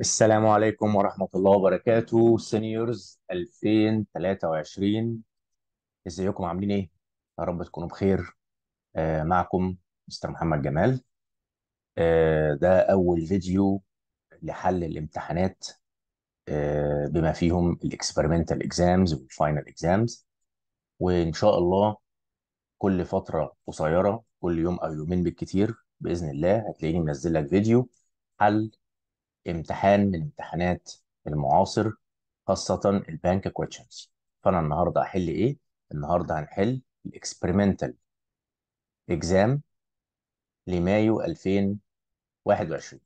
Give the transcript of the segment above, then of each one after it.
السلام عليكم ورحمة الله وبركاته سينيورز 2023 ازيكم عاملين ايه؟ يا رب تكونوا بخير آه معكم مستر محمد جمال آه ده أول فيديو لحل الامتحانات آه بما فيهم الاكسبيرمنتال اكزامز والفاينل اكزامز وإن شاء الله كل فترة قصيرة كل يوم أو يومين بالكتير بإذن الله هتلاقيني منزل لك فيديو حل امتحان من امتحانات المعاصر خاصة البانك كويشنز فأنا النهاردة هحل إيه؟ النهاردة هنحل الإكسبيرمنتال إكزام لمايو 2021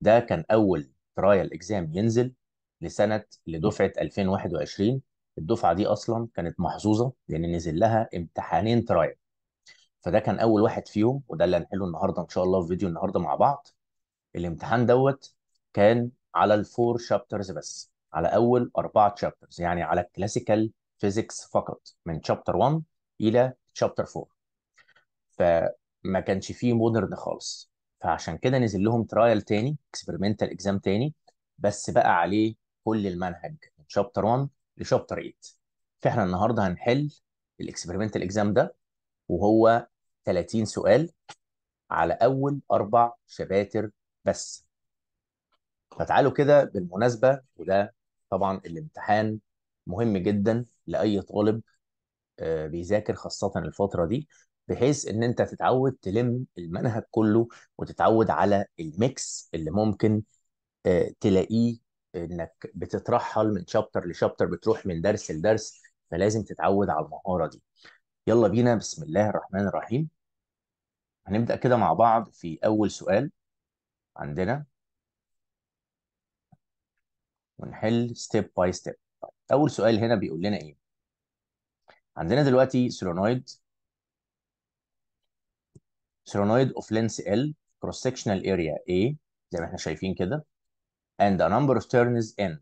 ده كان أول ترايل إكزام ينزل لسنة لدفعة 2021 الدفعة دي أصلا كانت محظوظة لأن نزل لها امتحانين ترايل فده كان أول واحد فيهم وده اللي هنحله النهاردة إن شاء الله في فيديو النهاردة مع بعض الامتحان دوت كان على الفور شابترز بس على اول اربعه شابترز يعني على الكلاسيكال فيزيكس فقط من شابتر 1 الى شابتر 4 فما كانش فيه مودرن خالص فعشان كده نزل لهم ترايل تاني اكسبيرمنتال اكزام تاني بس بقى عليه كل المنهج من شابتر 1 لشابتر 8 فاحنا النهارده هنحل الاكسبيرمنتال اكزام ده وهو 30 سؤال على اول اربع شباتر بس فتعالوا كده بالمناسبة وده طبعا الامتحان مهم جدا لأي طالب آه، بيذاكر خاصة الفترة دي بحيث ان انت تتعود تلم المنهج كله وتتعود على الميكس اللي ممكن آه، تلاقيه انك بتترحل من شابتر لشابتر بتروح من درس لدرس فلازم تتعود على المهارة دي يلا بينا بسم الله الرحمن الرحيم هنبدأ كده مع بعض في أول سؤال عندنا ونحل ستيب باي ستيب اول سؤال هنا بيقول لنا ايه عندنا دلوقتي سولونويد سولونويد اوف لينس L cross sectional area A زي ما احنا شايفين كده and a number of turns N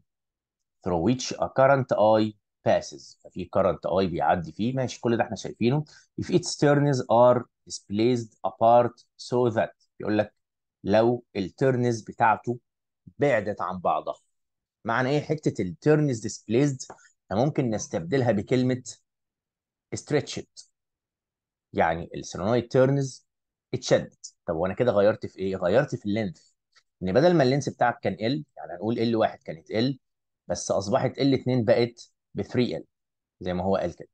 through which a current I passes ففي current I بيعدي فيه ماشي كل ده احنا شايفينه if its turns are displaced apart so that بيقول لك لو الترنز بتاعته بعدت عن بعضها معنى ايه حته التيرنز ديسبليزد ممكن نستبدلها بكلمه استرتشت يعني السولنويد تيرنز اتشدت طب وانا كده غيرت في ايه؟ غيرت في اللينث ان بدل ما اللينث بتاعك كان ال يعني هنقول ال واحد كانت ال بس اصبحت ال 2 بقت ب 3 ال زي ما هو قال كده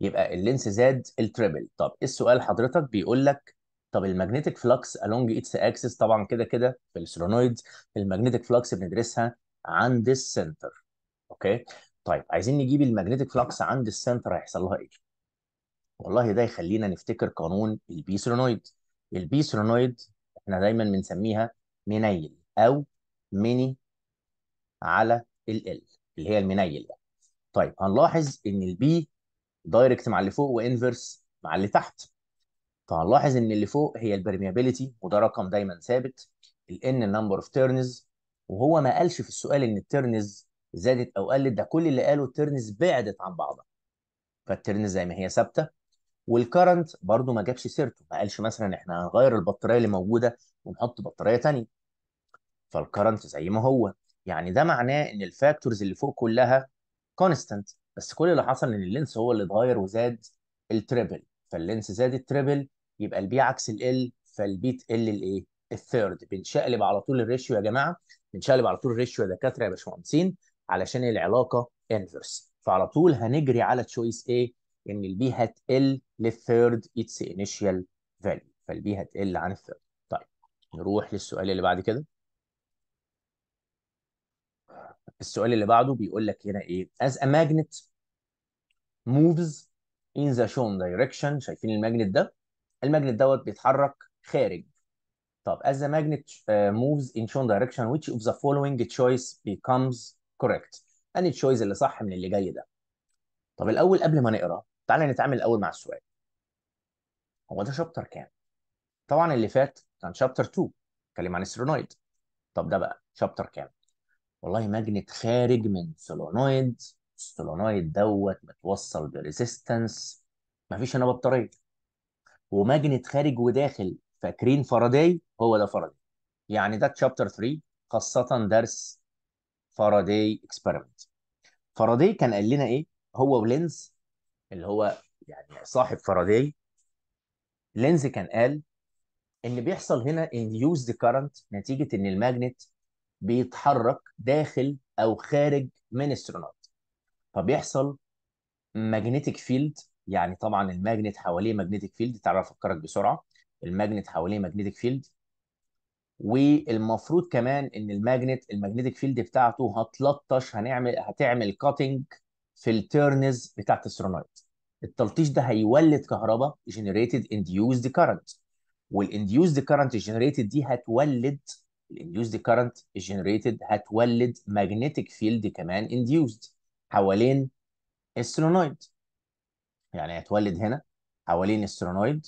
يبقى اللينس زاد التريبل طب إيه السؤال حضرتك بيقول لك طب الماجنتيك فلكس الونج اتس اكسس طبعا كده كده في السولونويد الماجنتيك فلكس بندرسها عند السنتر اوكي طيب عايزين نجيب الماجنتيك فلكس عند السنتر هيحصل لها ايه والله ده يخلينا نفتكر قانون البي سولينويد البي سولينويد احنا دايما بنسميها منيل او ميني على ال ال اللي هي المنيل يعني طيب هنلاحظ ان البي دايركت مع اللي فوق وانفرس مع اللي تحت فهنلاحظ ان اللي فوق هي البرميابيليتي وده رقم دايما ثابت ال ان نمبر اوف تيرنز وهو ما قالش في السؤال ان الترنز زادت او قلت ده كل اللي قاله الترنز بعدت عن بعضها فالترنز زي ما هي ثابته والكرنت برضو ما جابش سيرته ما قالش مثلا احنا هنغير البطاريه اللي موجوده ونحط بطاريه ثانيه فالكرنت زي ما هو يعني ده معناه ان الفاكتورز اللي فوق كلها كونستانت بس كل اللي حصل ان اللينس هو اللي اتغير وزاد التريبل فاللينس زاد التريبل يبقى البي عكس ال فالبي تقل الايه الثيرد بنشقلب على طول الريشيو يا جماعه بنشقلب على طول الريشيو يا دكاتره يا باشمهندسين علشان العلاقه انفرس فعلى طول هنجري على تشويس ايه ان البي هتقل للثيرد اتس انيشال فاليو فالبي هتقل عن الثيرد طيب نروح للسؤال اللي بعد كده السؤال اللي بعده بيقول لك هنا ايه as a magnet moves in the shown direction شايفين الماجنت ده الماجنت دوت بيتحرك خارج طب as the magnet uh, moves in shown direction which of the following choice becomes correct أنهي choice اللي صح من اللي جاي ده طب الأول قبل ما نقرأ تعالى نتعامل الأول مع السؤال هو ده شابتر كام؟ طبعا اللي فات كان شابتر 2 اتكلم عن السولونويد طب ده بقى شابتر كام؟ والله ماجنت خارج من سولونويد السولونويد دوت متوصل بريزيستنس مفيش هنا بطاريه وماجنت خارج وداخل فاكرين فاراداي هو ده فاراداي يعني ده تشابتر 3 خاصة درس فاراداي اكسبيرمنت فاراداي كان قال لنا ايه هو ولينز اللي هو يعني صاحب فاراداي لينز كان قال ان بيحصل هنا induced كارنت نتيجة ان الماجنت بيتحرك داخل او خارج من استرونات فبيحصل ماجنتيك فيلد يعني طبعا الماجنت حواليه ماجنتيك فيلد تعالى افكرك بسرعه الماجنت حواليه ماجنتيك فيلد والمفروض كمان ان الماجنت الماجنتيك فيلد بتاعته هتلطش هنعمل هتعمل كاتنج في التيرنز بتاعت السيرونايت التلطيش ده هيولد كهرباء جنريتد انديوزد كارنت والانديوزد كارنت جنريتد دي هتولد الانديوزد كارنت جنريتد هتولد ماجنتيك فيلد كمان انديوزد حوالين السيرونايد يعني هتولد هنا حوالين السيرونايد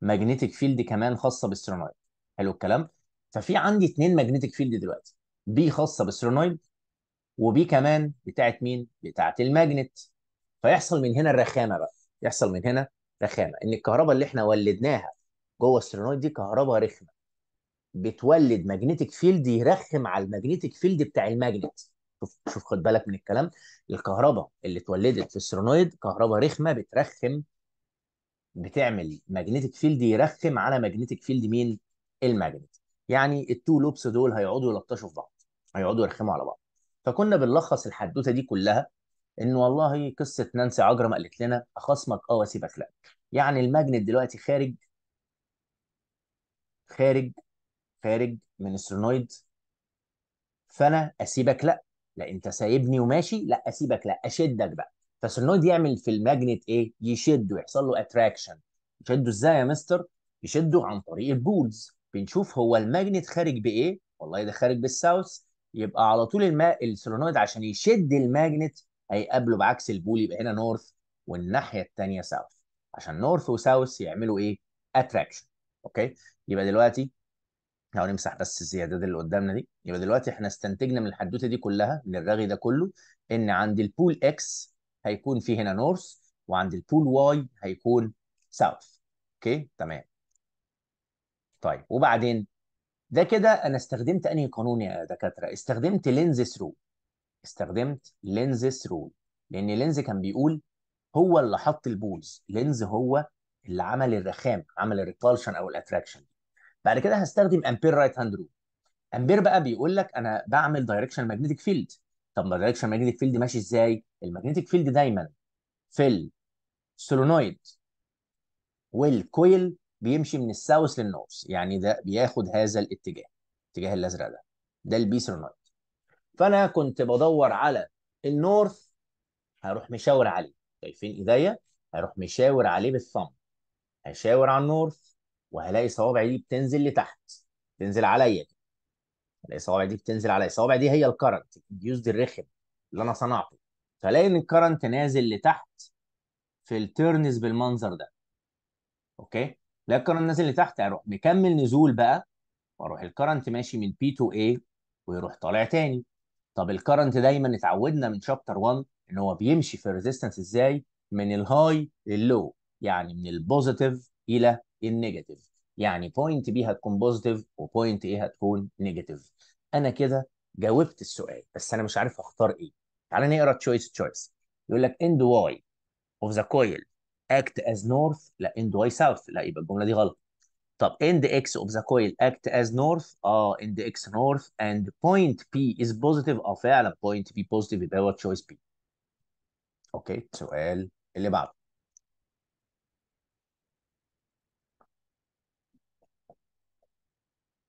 ماجنتيك فيلد كمان خاصه بالسيرونايد حلو الكلام ففي عندي اثنين ماجنتيك فيلد دلوقتي بي خاصه بالسولينويد وبي كمان بتاعه مين؟ بتاعه الماجنت فيحصل من هنا الرخامه بقى يحصل من هنا رخامه ان الكهرباء اللي احنا ولدناها جوه السولينويد دي كهرباء رخمه بتولد ماجنتيك فيلد يرخم على الماجنتيك فيلد بتاع الماجنت شوف شوف خد بالك من الكلام الكهرباء اللي اتولدت في السولينويد كهرباء رخمه بترخم بتعمل ماجنتيك فيلد يرخم على ماجنتيك فيلد مين الماجنت يعني التو لوبس دول هيقعدوا يلطشوا في بعض هيقعدوا يرخموا على بعض فكنا بنلخص الحدوته دي كلها ان والله قصه نانسي عجرم قالت لنا اخصمك اه واسيبك لا يعني الماجنت دلوقتي خارج خارج خارج من السرنويد فانا اسيبك لا لا انت سايبني وماشي لا اسيبك لا اشدك بقى فالسرنويد يعمل في الماجنت ايه يشده يحصل له اتراكشن يشده ازاي يا مستر يشده عن طريق البولز بنشوف هو الماجنت خارج بايه والله ده خارج بالساوث يبقى على طول الماء السولينويد عشان يشد الماجنت هيقابله بعكس البول يبقى هنا نورث والناحيه الثانيه ساوث عشان نورث وساوث يعملوا ايه اتراكشن اوكي يبقى دلوقتي لو نمسح بس الزيادات اللي قدامنا دي يبقى دلوقتي احنا استنتجنا من الحدوته دي كلها من الرغي ده كله ان عند البول اكس هيكون في هنا نورث وعند البول واي هيكون ساوث اوكي تمام طيب وبعدين ده كده انا استخدمت انهي قانون يا دكاتره استخدمت لينز ثرو استخدمت لينز ثرو لان لينز كان بيقول هو اللي حط البولز لينز هو اللي عمل الرخام عمل الريبالشن او الاتراكشن بعد كده هستخدم امبير رايت هاند رول امبير بقى بيقول لك انا بعمل دايركشن ماجنتيك فيلد طب ما دايركشن ماجنتيك فيلد ماشي ازاي الماجنتيك فيلد دايما في السولونويد والكويل بيمشي من الساوث للنورث يعني ده بياخد هذا الاتجاه الاتجاه الازرق ده ده البي فانا كنت بدور على النورث هروح مشاور عليه شايفين ايديا هروح مشاور عليه بالثم هشاور على النورث وهلاقي صوابعي دي بتنزل لتحت تنزل عليا هلاقي صوابعي دي بتنزل عليا صوابعي دي هي الكرنت الديوزد الرخم اللي انا صنعته فلاقي ان الكرنت نازل لتحت في التيرنز بالمنظر ده اوكي لا الكرنت نازل لتحت اروح مكمل نزول بقى واروح الكرنت ماشي من بي تو اي ويروح طالع تاني طب الكرنت دايما اتعودنا من شابتر 1 ان هو بيمشي في الريزيستنس ازاي من الهاي للو يعني من البوزيتيف الى النيجاتيف يعني بوينت بي هتكون بوزيتيف وبوينت ايه هتكون نيجاتيف انا كده جاوبت السؤال بس انا مش عارف اختار ايه تعالى نقرا تشويس تشويس يقول لك اند واي اوف ذا كويل act as north لا end y south لا يبقى الجمله دي غلط طب end x of the coil act as north اه end x north and point p is positive اه فعلا point p positive يبقى هو choice p اوكي السؤال اللي بعده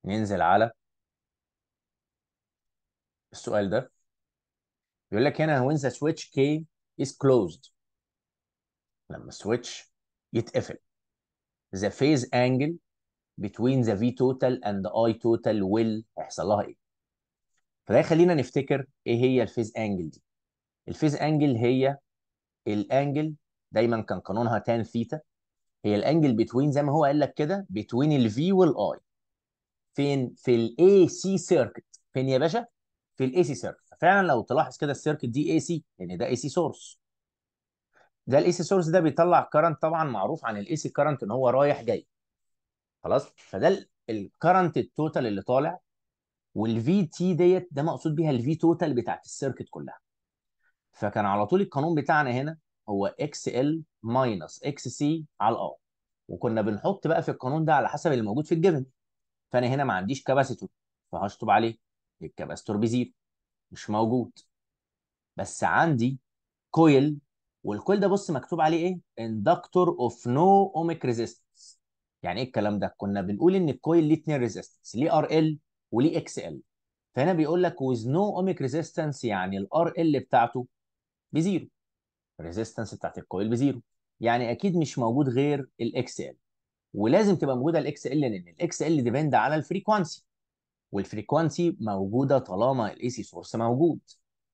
ننزل على السؤال ده بيقول لك هنا when the switch K is closed لما السويتش يتقفل the phase angle between the V total and the I total will هيحصل لها ايه؟ فده يخلينا نفتكر ايه هي الفيز انجل دي. الفيز انجل هي الانجل دايما كان قانونها تان ثيتا هي الانجل بتوين زي ما هو قال لك كده بتوين الفي والاي فين في الاي سي سيركت فين يا باشا في الاي سي سيركت فعلا لو تلاحظ كده السيركت دي اي سي لان ده اي سي سورس ده الاي سي سورس ده بيطلع كرنت طبعا معروف عن الاي سي كرنت ان هو رايح جاي خلاص فده الكرنت التوتال اللي طالع والفي تي ديت ده مقصود بيها الفي توتال بتاعت السيركت كلها فكان على طول القانون بتاعنا هنا هو اكس ال ماينس اكس سي على الار وكنا بنحط بقى في القانون ده على حسب اللي موجود في الجيفن فانا هنا ما عنديش كاباسيتور فهشطب عليه الكاباستور بزيرو مش موجود بس عندي كويل والكل ده بص مكتوب عليه ايه؟ اندكتور اوف نو اوميك ريزيستنس يعني ايه الكلام ده؟ كنا بنقول ان الكويل ليه اثنين ريزيستنس ليه ار ال وليه اكس ال فهنا بيقول لك ويز نو اوميك ريزيستنس يعني الار ال بتاعته بزيرو الريزيستنس بتاعت الكويل بزيرو يعني اكيد مش موجود غير الاكس ال ولازم تبقى موجوده الاكس ال لان الاكس ال ديبند على الفريكوانسي والفريكوانسي موجوده طالما الاي سي سورس موجود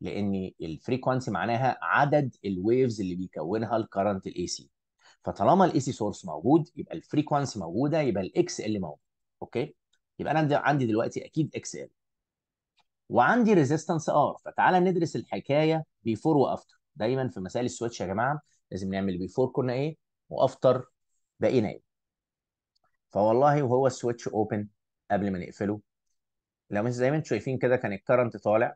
لان الفريكوانسي معناها عدد الويفز اللي بيكونها الكرنت الاي سي فطالما الاي سي سورس موجود يبقى الفريكوانسي موجوده يبقى الاكس ال موجود اوكي يبقى انا عندي دلوقتي اكيد اكس ال وعندي ريزيستنس ار فتعالى ندرس الحكايه بيفور وافتر دايما في مسائل السويتش يا جماعه لازم نعمل بيفور كنا ايه وافتر بقينا ايه فوالله وهو السويتش اوبن قبل ما نقفله لو زي ما انتم شايفين كده كان الكرنت طالع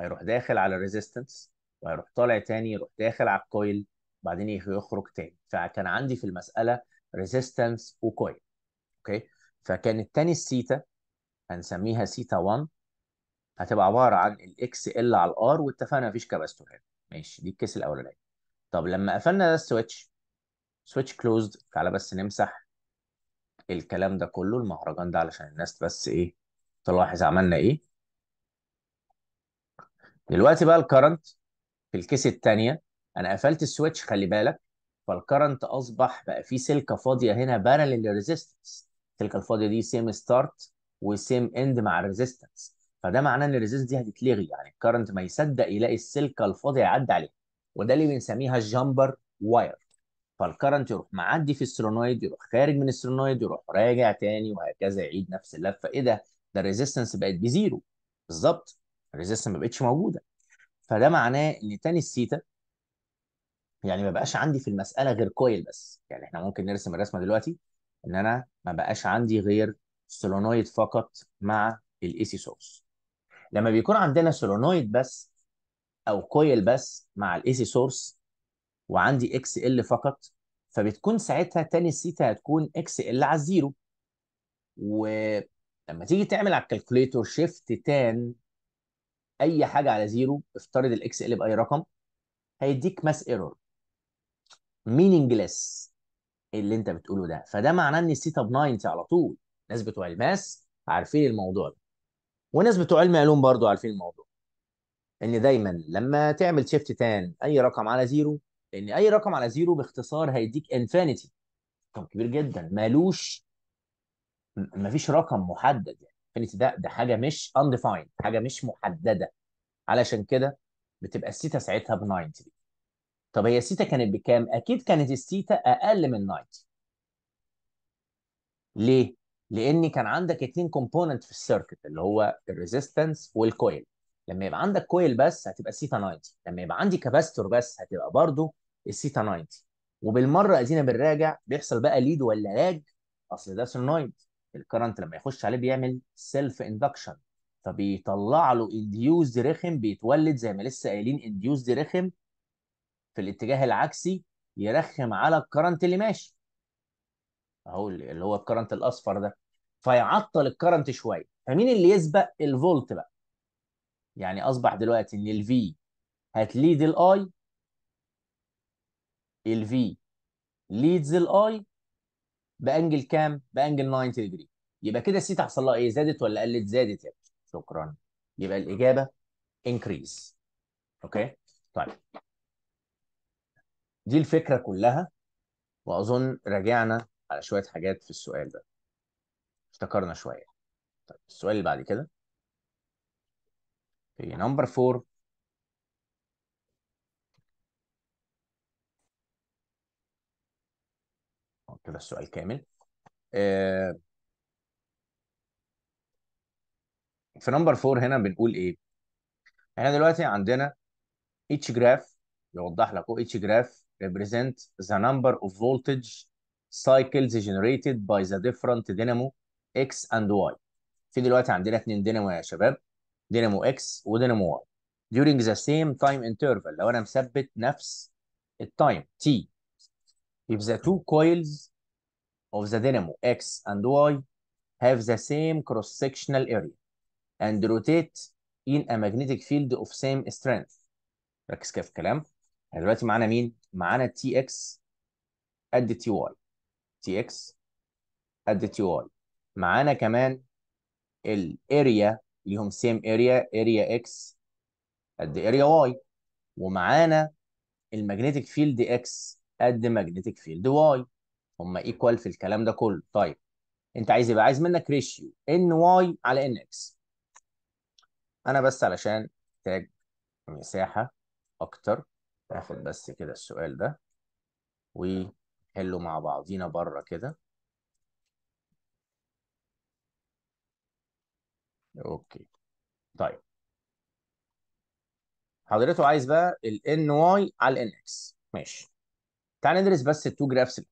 هيروح داخل على الريزيستنس وهيروح طالع تاني يروح داخل على الكويل وبعدين يخرج تاني فكان عندي في المساله ريزيستنس وكويل اوكي فكان التاني السيتا هنسميها سيتا 1 هتبقى عباره عن الاكس ال على الار واتفقنا مفيش كاباستور هنا ماشي دي الكيس الاولاني طب لما قفلنا ده السويتش سويتش كلوزد تعالى بس نمسح الكلام ده كله المهرجان ده علشان الناس بس ايه تلاحظ عملنا ايه دلوقتي بقى الكرنت في الكيس الثانيه انا قفلت السويتش خلي بالك فالكرنت اصبح بقى في سلكه فاضيه هنا بارل للريزستنس السلكه الفاضيه دي سيم ستارت وسيم اند مع الريزيستنس فده معناه ان الريزيستنس دي هتتلغي يعني الكرنت ما يصدق يلاقي السلكه الفاضيه يعدي عليها وده اللي بنسميها الجامبر واير فالكرنت يروح معدي في السرونويد يروح خارج من السرونويد يروح راجع تاني وهكذا يعيد نفس اللفه ايه ده ده الريزيستنس بقت بزيرو بالظبط الريزيستنس ما بقتش موجوده فده معناه ان تاني الثيتا يعني ما بقاش عندي في المساله غير كويل بس يعني احنا ممكن نرسم الرسمه دلوقتي ان انا ما بقاش عندي غير سولونويد فقط مع الاي سي سورس لما بيكون عندنا سولونويد بس او كويل بس مع الاي سي سورس وعندي اكس ال فقط فبتكون ساعتها تاني الثيتا هتكون اكس ال على الزيرو ولما تيجي تعمل على الكالكوليتور شيفت تان اي حاجه على زيرو افترض الاكس ال باي رقم هيديك ماس ايرور مينينجلس اللي انت بتقوله ده فده معناه ان السيتا ب 90 على طول ناس بتوع الماس عارفين الموضوع ده وناس بتوع علم علوم برضو عارفين الموضوع ان دايما لما تعمل شيفت تان اي رقم على زيرو لان اي رقم على زيرو باختصار هيديك انفينيتي رقم كبير جدا مالوش مفيش رقم محدد يعني الفيليتي ده ده حاجه مش undefined حاجه مش محدده علشان كده بتبقى السيتا ساعتها ب 90 طب هي السيتا كانت بكام؟ اكيد كانت السيتا اقل من 90 ليه؟ لان كان عندك اثنين كومبوننت في السيركت اللي هو الريزيستنس والكويل لما يبقى عندك كويل بس هتبقى سيتا 90 لما يبقى عندي كاباستور بس هتبقى برضه السيتا 90 وبالمره ادينا بنراجع بيحصل بقى ليد ولا لاج اصل ده سيرنويد الكرنت لما يخش عليه بيعمل سيلف اندكشن فبيطلع له انديوز رخم بيتولد زي ما لسه قايلين انديوز رخم في الاتجاه العكسي يرخم على الكرنت اللي ماشي اهو اللي هو الكرنت الاصفر ده فيعطل الكرنت شويه فمين اللي يسبق الفولت بقى يعني اصبح دلوقتي ان الفي هتليد الاي الفي ليدز الاي بانجل كام؟ بانجل 90 ديجري يبقى كده السيتا حصل لها ايه؟ زادت ولا قلت؟ زادت يا شكرا يبقى الاجابه انكريز اوكي؟ طيب دي الفكره كلها واظن راجعنا على شويه حاجات في السؤال ده افتكرنا شويه طيب السؤال اللي بعد كده في نمبر 4 كده السؤال كامل آه، في نمبر 4 هنا بنقول ايه احنا دلوقتي عندنا اتش جراف يوضح لك اتش جراف ريبريزنت ذا نمبر اوف فولتج سايكلز جنريتد باي ذا ديفرنت دينامو اكس اند واي في دلوقتي عندنا اثنين دينامو يا شباب دينامو اكس ودينامو واي during the same time interval لو انا مثبت نفس التايم تي if the two coils of the dynamo x and y have the same cross-sectional area and rotate in a magnetic field of same strength. ركز كده في الكلام. احنا دلوقتي معانا مين؟ معانا تي اكس قد تي واي. تي اكس قد تي واي. معانا كمان الاريا ليهم سيم اريا اريا اكس قد اريا واي ومعانا الماجنتيك فيلد اكس قد magnetic فيلد واي هما ايكوال في الكلام ده كله طيب انت عايز يبقى عايز منك ريشيو ان واي على ان اكس انا بس علشان محتاج مساحه اكتر هاخد بس كده السؤال ده ونحله مع بعضينا بره كده اوكي طيب حضرته عايز بقى ال ان واي على ال ان اكس ماشي تعال ندرس بس التو جرافس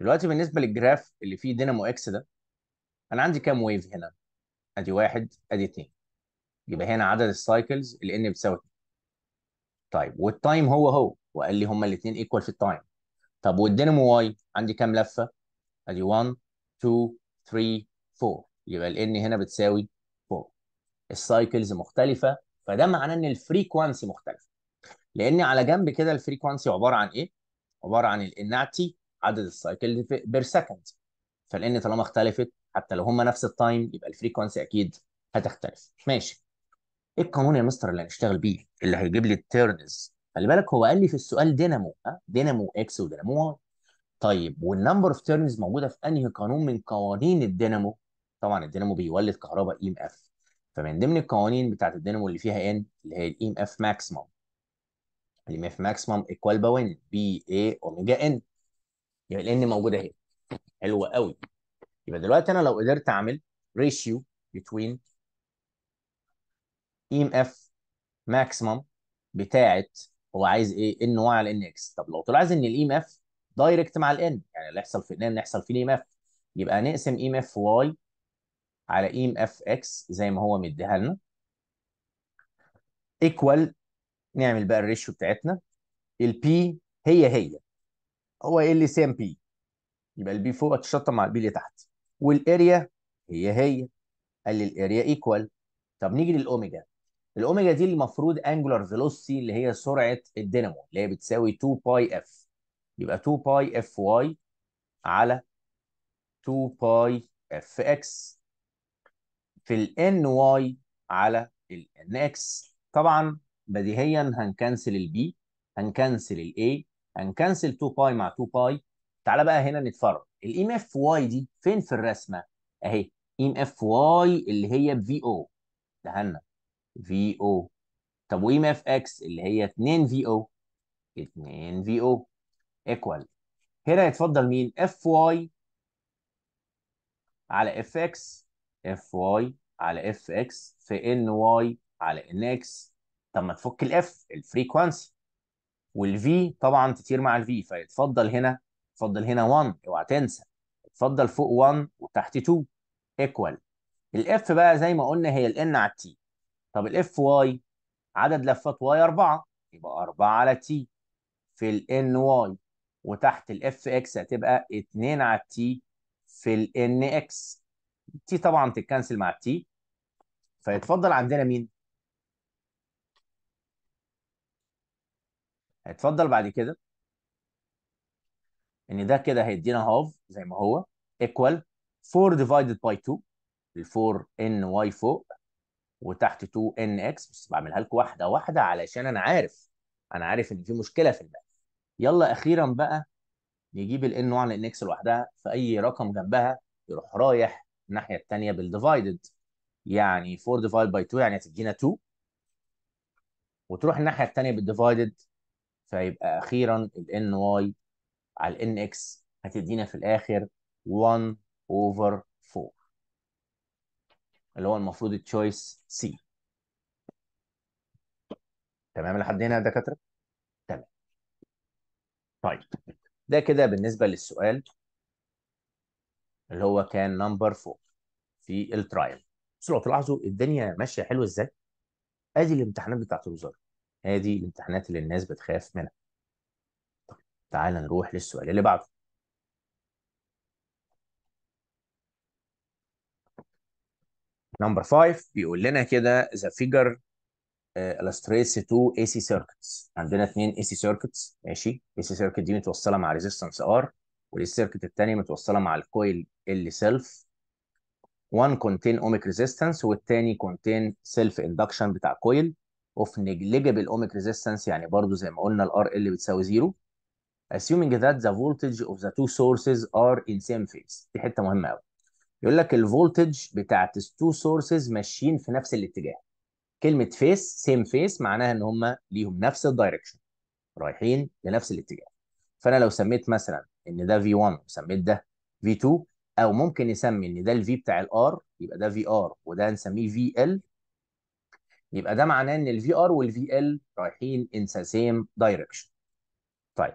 دلوقتي بالنسبه للجراف اللي فيه دينامو اكس ده انا عندي كام ويف هنا ادي واحد ادي اتنين يبقى هنا عدد السايكلز ال ان بتساوي اتنين طيب والتايم هو هو وقال لي هما الاثنين ايكوال في التايم طب والدينامو واي عندي كام لفه ادي 1 2 3 4 يبقى ال ان هنا بتساوي 4 السايكلز مختلفه فده معناه ان الفريكوانسي مختلفه لان على جنب كده الفريكوانسي عباره عن ايه عباره عن الانعتي عدد السايكل بير سكند فلان طالما اختلفت حتى لو هم نفس التايم يبقى الفريكونسي اكيد هتختلف ماشي ايه القانون يا مستر اللي هنشتغل بيه اللي هيجيب لي التيرنز خلي بالك هو قال لي في السؤال دينامو ها دينامو اكس ودينامو طيب والنمبر اوف تيرنز موجوده في انهي قانون من قوانين الدينامو طبعا الدينامو بيولد كهرباء اي ام اف فمن ضمن القوانين بتاعت الدينامو اللي فيها ان اللي هي الاي ام اف ماكسيمم الاي ام اف ماكسيمم ايكوال بوين بي اي اوميجا ان يبقى يعني الان موجوده اهي حلوه قوي يبقى دلوقتي انا لو قدرت اعمل ريشيو اي ام اف ماكسيمم بتاعه هو عايز ايه ان واي على ان اكس طب لو طلع عايز ان ام اف دايركت مع الان يعني اللي يحصل في الان يحصل في ام اف يبقى هنقسم ام e اف واي على ام اف اكس زي ما هو مديها لنا ايكوال نعمل بقى الريشيو بتاعتنا البي هي هي هو ايه اللي ام بي يبقى البي فوق هتتشطب مع البي اللي تحت والاريا هي هي قال لي الاريا ايكوال طب نيجي للاوميجا الاوميجا دي المفروض انجولار فيلوسيتي اللي هي سرعه الدينامو اللي هي بتساوي 2 باي اف يبقى 2 باي اف واي على 2 باي اف اكس في الان واي على الان اكس طبعا بديهيا هنكنسل البي هنكنسل الاي هنكنسل 2 باي مع 2 باي تعالى بقى هنا نتفرج الام اف واي دي فين في الرسمه اهي ام اف واي اللي هي في او دهنا في او طب وام اف اكس اللي هي 2 في او 2 في او ايكوال هنا يتفضل مين اف واي على اف اكس اف واي على اف اكس في ان واي على ان اكس طب ما تفك الاف الفريكوانسي والفي طبعا تطير مع الفي فيتفضل هنا اتفضل هنا 1 اوعى تنسى اتفضل فوق 1 وتحت 2 ايكوال الاف بقى زي ما قلنا هي الان على التي طب الاف واي عدد لفات واي 4 يبقى 4 على تي في الان واي وتحت الاف اكس هتبقى 2 على التي في الان اكس التي طبعا تتكنسل مع التي فيتفضل عندنا مين هيتفضل بعد كده ان ده كده هيدينا هاف زي ما هو ايكوال 4 ديفايدد باي 2 ال 4 ان واي فوق وتحت 2 ان اكس بس بعملها لكم واحده واحده علشان انا عارف انا عارف ان في مشكله في الباقي يلا اخيرا بقى نجيب الان وعن الان اكس لوحدها فاي رقم جنبها يروح رايح الناحيه الثانيه بالديفايدد يعني 4 ديفايد باي 2 يعني هتدينا 2 وتروح الناحيه الثانيه بالديفايدد فيبقى اخيرا ال y على ال x هتدينا في الاخر 1 over 4 اللي هو المفروض التشويس سي تمام لحد هنا يا دكاتره تمام طيب ده كده بالنسبه للسؤال اللي هو كان نمبر 4 في الترايل بصوا لو تلاحظوا الدنيا ماشيه حلوه ازاي ادي الامتحانات بتاعت الوزاره هذه الامتحانات اللي الناس بتخاف منها طب تعال نروح للسؤال اللي بعده نمبر 5 بيقول لنا كده ذا فيجر 2 اي سي سيركتس عندنا اثنين اي سي سيركتس ماشي اي سي سيركت دي متوصله مع ريزيستنس ار والسيركت الثانيه متوصله مع الكويل اللي سيلف وان كونتين اوميك ريزيستنس والثاني كونتين سيلف اندكشن بتاع كويل اوف negligible اوميك resistance يعني برضو زي ما قلنا الار ال بتساوي zero assuming that the voltage of the two sources are in same phase دي حته مهمه قوي يقول لك الفولتج بتاعت two سورسز ماشيين في نفس الاتجاه كلمه فيس سيم فيس معناها ان هم ليهم نفس الدايركشن رايحين لنفس الاتجاه فانا لو سميت مثلا ان ده v 1 وسميت ده v 2 او ممكن نسمي ان ده ال V بتاع ال R يبقى ده VR وده نسميه VL يبقى ده معناه ان الفي ار والفي ال رايحين ان ذا سيم دايركشن طيب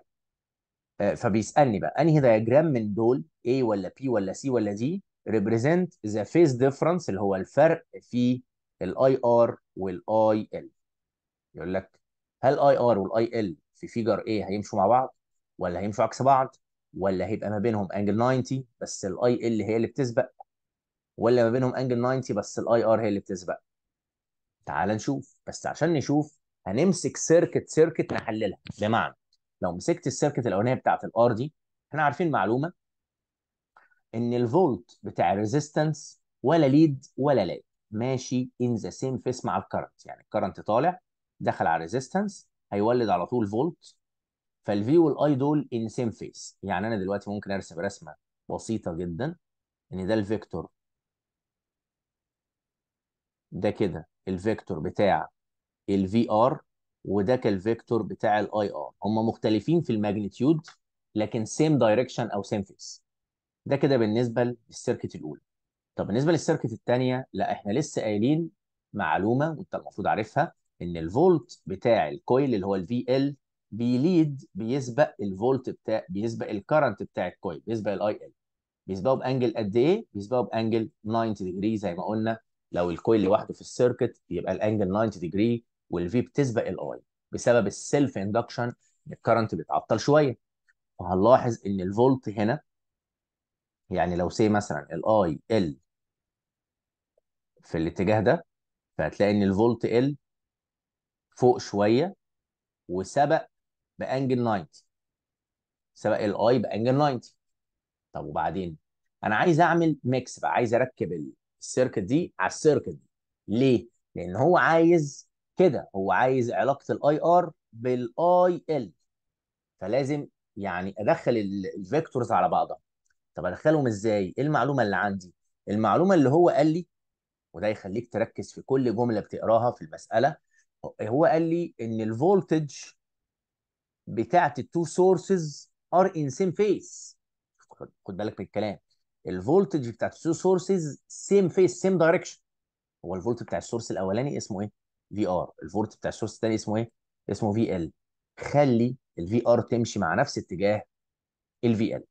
آه، فبيسالني بقى انهي دايجرام من دول A ولا P ولا C ولا D represent the phase difference اللي هو الفرق في الاي ار والاي ال يقول لك هل اي ار والاي ال في فيجر A هيمشوا مع بعض ولا هيمشوا عكس بعض ولا هيبقى ما بينهم انجل 90 بس الاي ال هي اللي بتسبق ولا ما بينهم انجل 90 بس الاي ار هي اللي بتسبق تعال نشوف بس عشان نشوف هنمسك سيركت سيركت نحللها بمعنى لو مسكت السيركت الاولانيه بتاعه الار دي احنا عارفين معلومه ان الفولت بتاع الريزيستنس ولا ليد ولا لاج ماشي ان ذا سيم فيس مع الكرنت يعني الكرنت طالع دخل على الريزيستنس هيولد على طول فولت فالفي والاي دول ان سيم فيس يعني انا دلوقتي ممكن ارسم رسمه بسيطه جدا ان ده الفيكتور ده كده الفيكتور بتاع الفي ار وده كالفيكتور بتاع الاي ار هم مختلفين في الماجنتيود لكن سيم دايركشن او سيم فيس ده كده بالنسبه للسيركت الاولى طب بالنسبه للسيركت الثانيه لا احنا لسه قايلين معلومه وانت المفروض عارفها ان الفولت بتاع الكويل اللي هو الفي ال بيليد بيسبق الفولت بتاع بيسبق الكرنت بتاع الكويل بيسبق الاي ال بيسبقوا بانجل قد ايه؟ بيسبقوا بانجل 90 ديجري زي ما قلنا لو الكويل لوحده في السيركت يبقى الانجل 90 ديجري والفي بتسبق الاي بسبب السيلف اندكشن الكرنت بيتعطل شويه فهنلاحظ ان الفولت هنا يعني لو سي مثلا الاي ال في الاتجاه ده فهتلاقي ان الفولت ال فوق شويه وسبق بانجل 90 سبق الاي بانجل 90 طب وبعدين انا عايز اعمل ميكس بقى عايز اركب السيركت دي على السيركت دي ليه؟ لان هو عايز كده هو عايز علاقه الاي ار بالاي ال فلازم يعني ادخل الفيكتورز على بعضها طب ادخلهم ازاي؟ ايه المعلومه اللي عندي؟ المعلومه اللي هو قال لي وده يخليك تركز في كل جمله بتقراها في المساله هو قال لي ان الفولتج بتاعت التو سورسز ار ان سيم فيس خد بالك من الكلام الفولتج بتاعت التو سورسز سيم فيس سيم دايركشن هو الفولت بتاع السورس الاولاني اسمه ايه؟ في ار الفولت بتاع السورس الثاني اسمه ايه؟ اسمه في ال خلي الفي ار تمشي مع نفس اتجاه الفي ال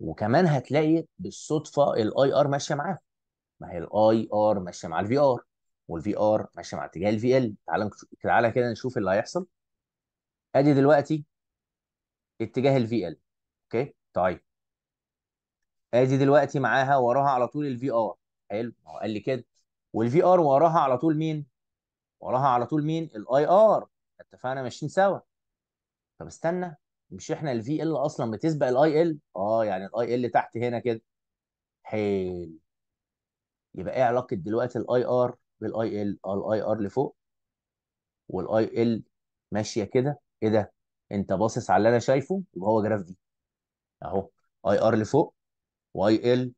وكمان هتلاقي بالصدفه الاي ار ماشيه معاه ما هي الاي ار ماشيه مع الفي ار والفي ار ماشيه مع اتجاه الفي ال تعال تعالى كده نشوف اللي هيحصل ادي دلوقتي اتجاه الفي ال اوكي طيب ادي دلوقتي معاها وراها على طول الفي ار حلو هو قال لي كده والفي ار وراها على طول مين وراها على طول مين الاي ار اتفقنا ماشيين سوا طب استنى مش احنا الفي ال اصلا بتسبق الاي ال اه يعني الاي ال تحت هنا كده حلو يبقى ايه علاقه دلوقتي الاي ار بالاي ال الاي ار آه، لفوق والاي ال ماشيه كده ايه ده انت باصص على اللي انا شايفه يبقى هو جراف دي اهو اي ار لفوق واي ال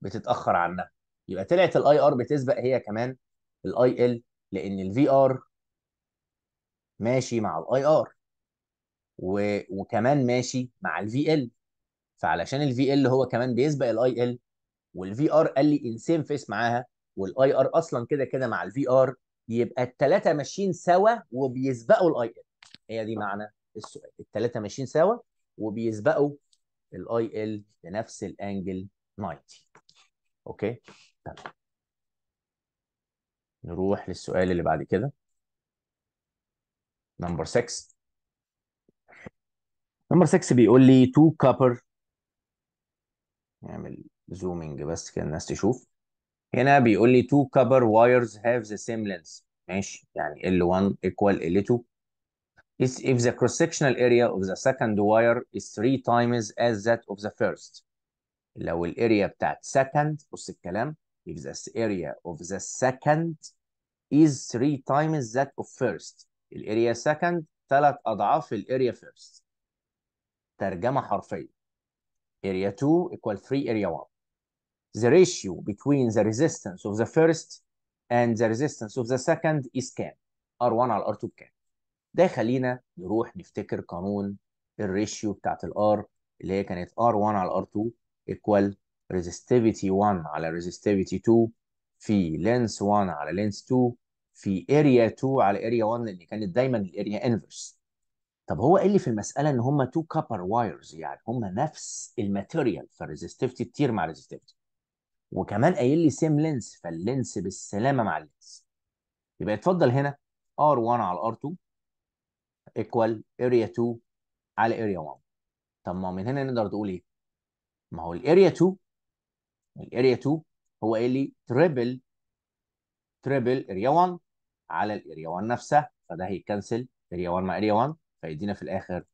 بتتاخر عنها يبقى طلعت الاي ار بتسبق هي كمان الاي ال لان الفي ار ماشي مع الاي ار و... وكمان ماشي مع الفي ال فعلشان الفي ال هو كمان بيسبق الاي ال والفي ار قال لي انسيم فيس معاها والاي ار اصلا كده كده مع الفي ار يبقى الثلاثه ماشيين سوا وبيسبقوا الاي ال هي دي معنى السؤال الثلاثه ماشيين سوا وبيسبقوا الاي ال لنفس الانجل 90 اوكي تمام طيب. نروح للسؤال اللي بعد كده نمبر 6 نمبر 6 بيقول لي 2 copper نعمل زومنج بس كده الناس تشوف هنا بيقول لي 2 copper wires have the same length ماشي يعني L1 equal L2 is if the cross-sectional area of the second wire is three times as that of the first لو الاريا بتاعت second بص الكلام if the area of the second is three times that of first الاريا second ثلاث اضعاف الاريا first ترجمه حرفيه area 2 equal 3 area 1 the ratio between the resistance of the first and the resistance of the second is كام R1 على R2 بكام ده يخلينا نروح نفتكر قانون الريشيو بتاعت الار اللي هي كانت R1 على R2 ايكوال resistivity 1 على resistivity 2 في لينس 1 على لينس 2 في area 2 على area 1 لان كانت دايما الاريا انفرس طب هو ايه اللي في المساله ان هم تو كابر وايرز يعني هم نفس الماتيريال فالريزستيفيتي كتير مع ريزستيفيتي وكمان قايل لي سيم لينس فاللينس بالسلامه مع اللينس يبقى اتفضل هنا ار 1 علي ار R2 ايكوال اريا 2 على اريا 1 طب ما من هنا نقدر تقول ايه ما هو الاريا 2 الاريا 2 هو قال لي تريبل تريبل اريا 1 على الاريا 1 نفسها فده هيكنسل اريا 1 مع اريا 1 فيدينا في الاخر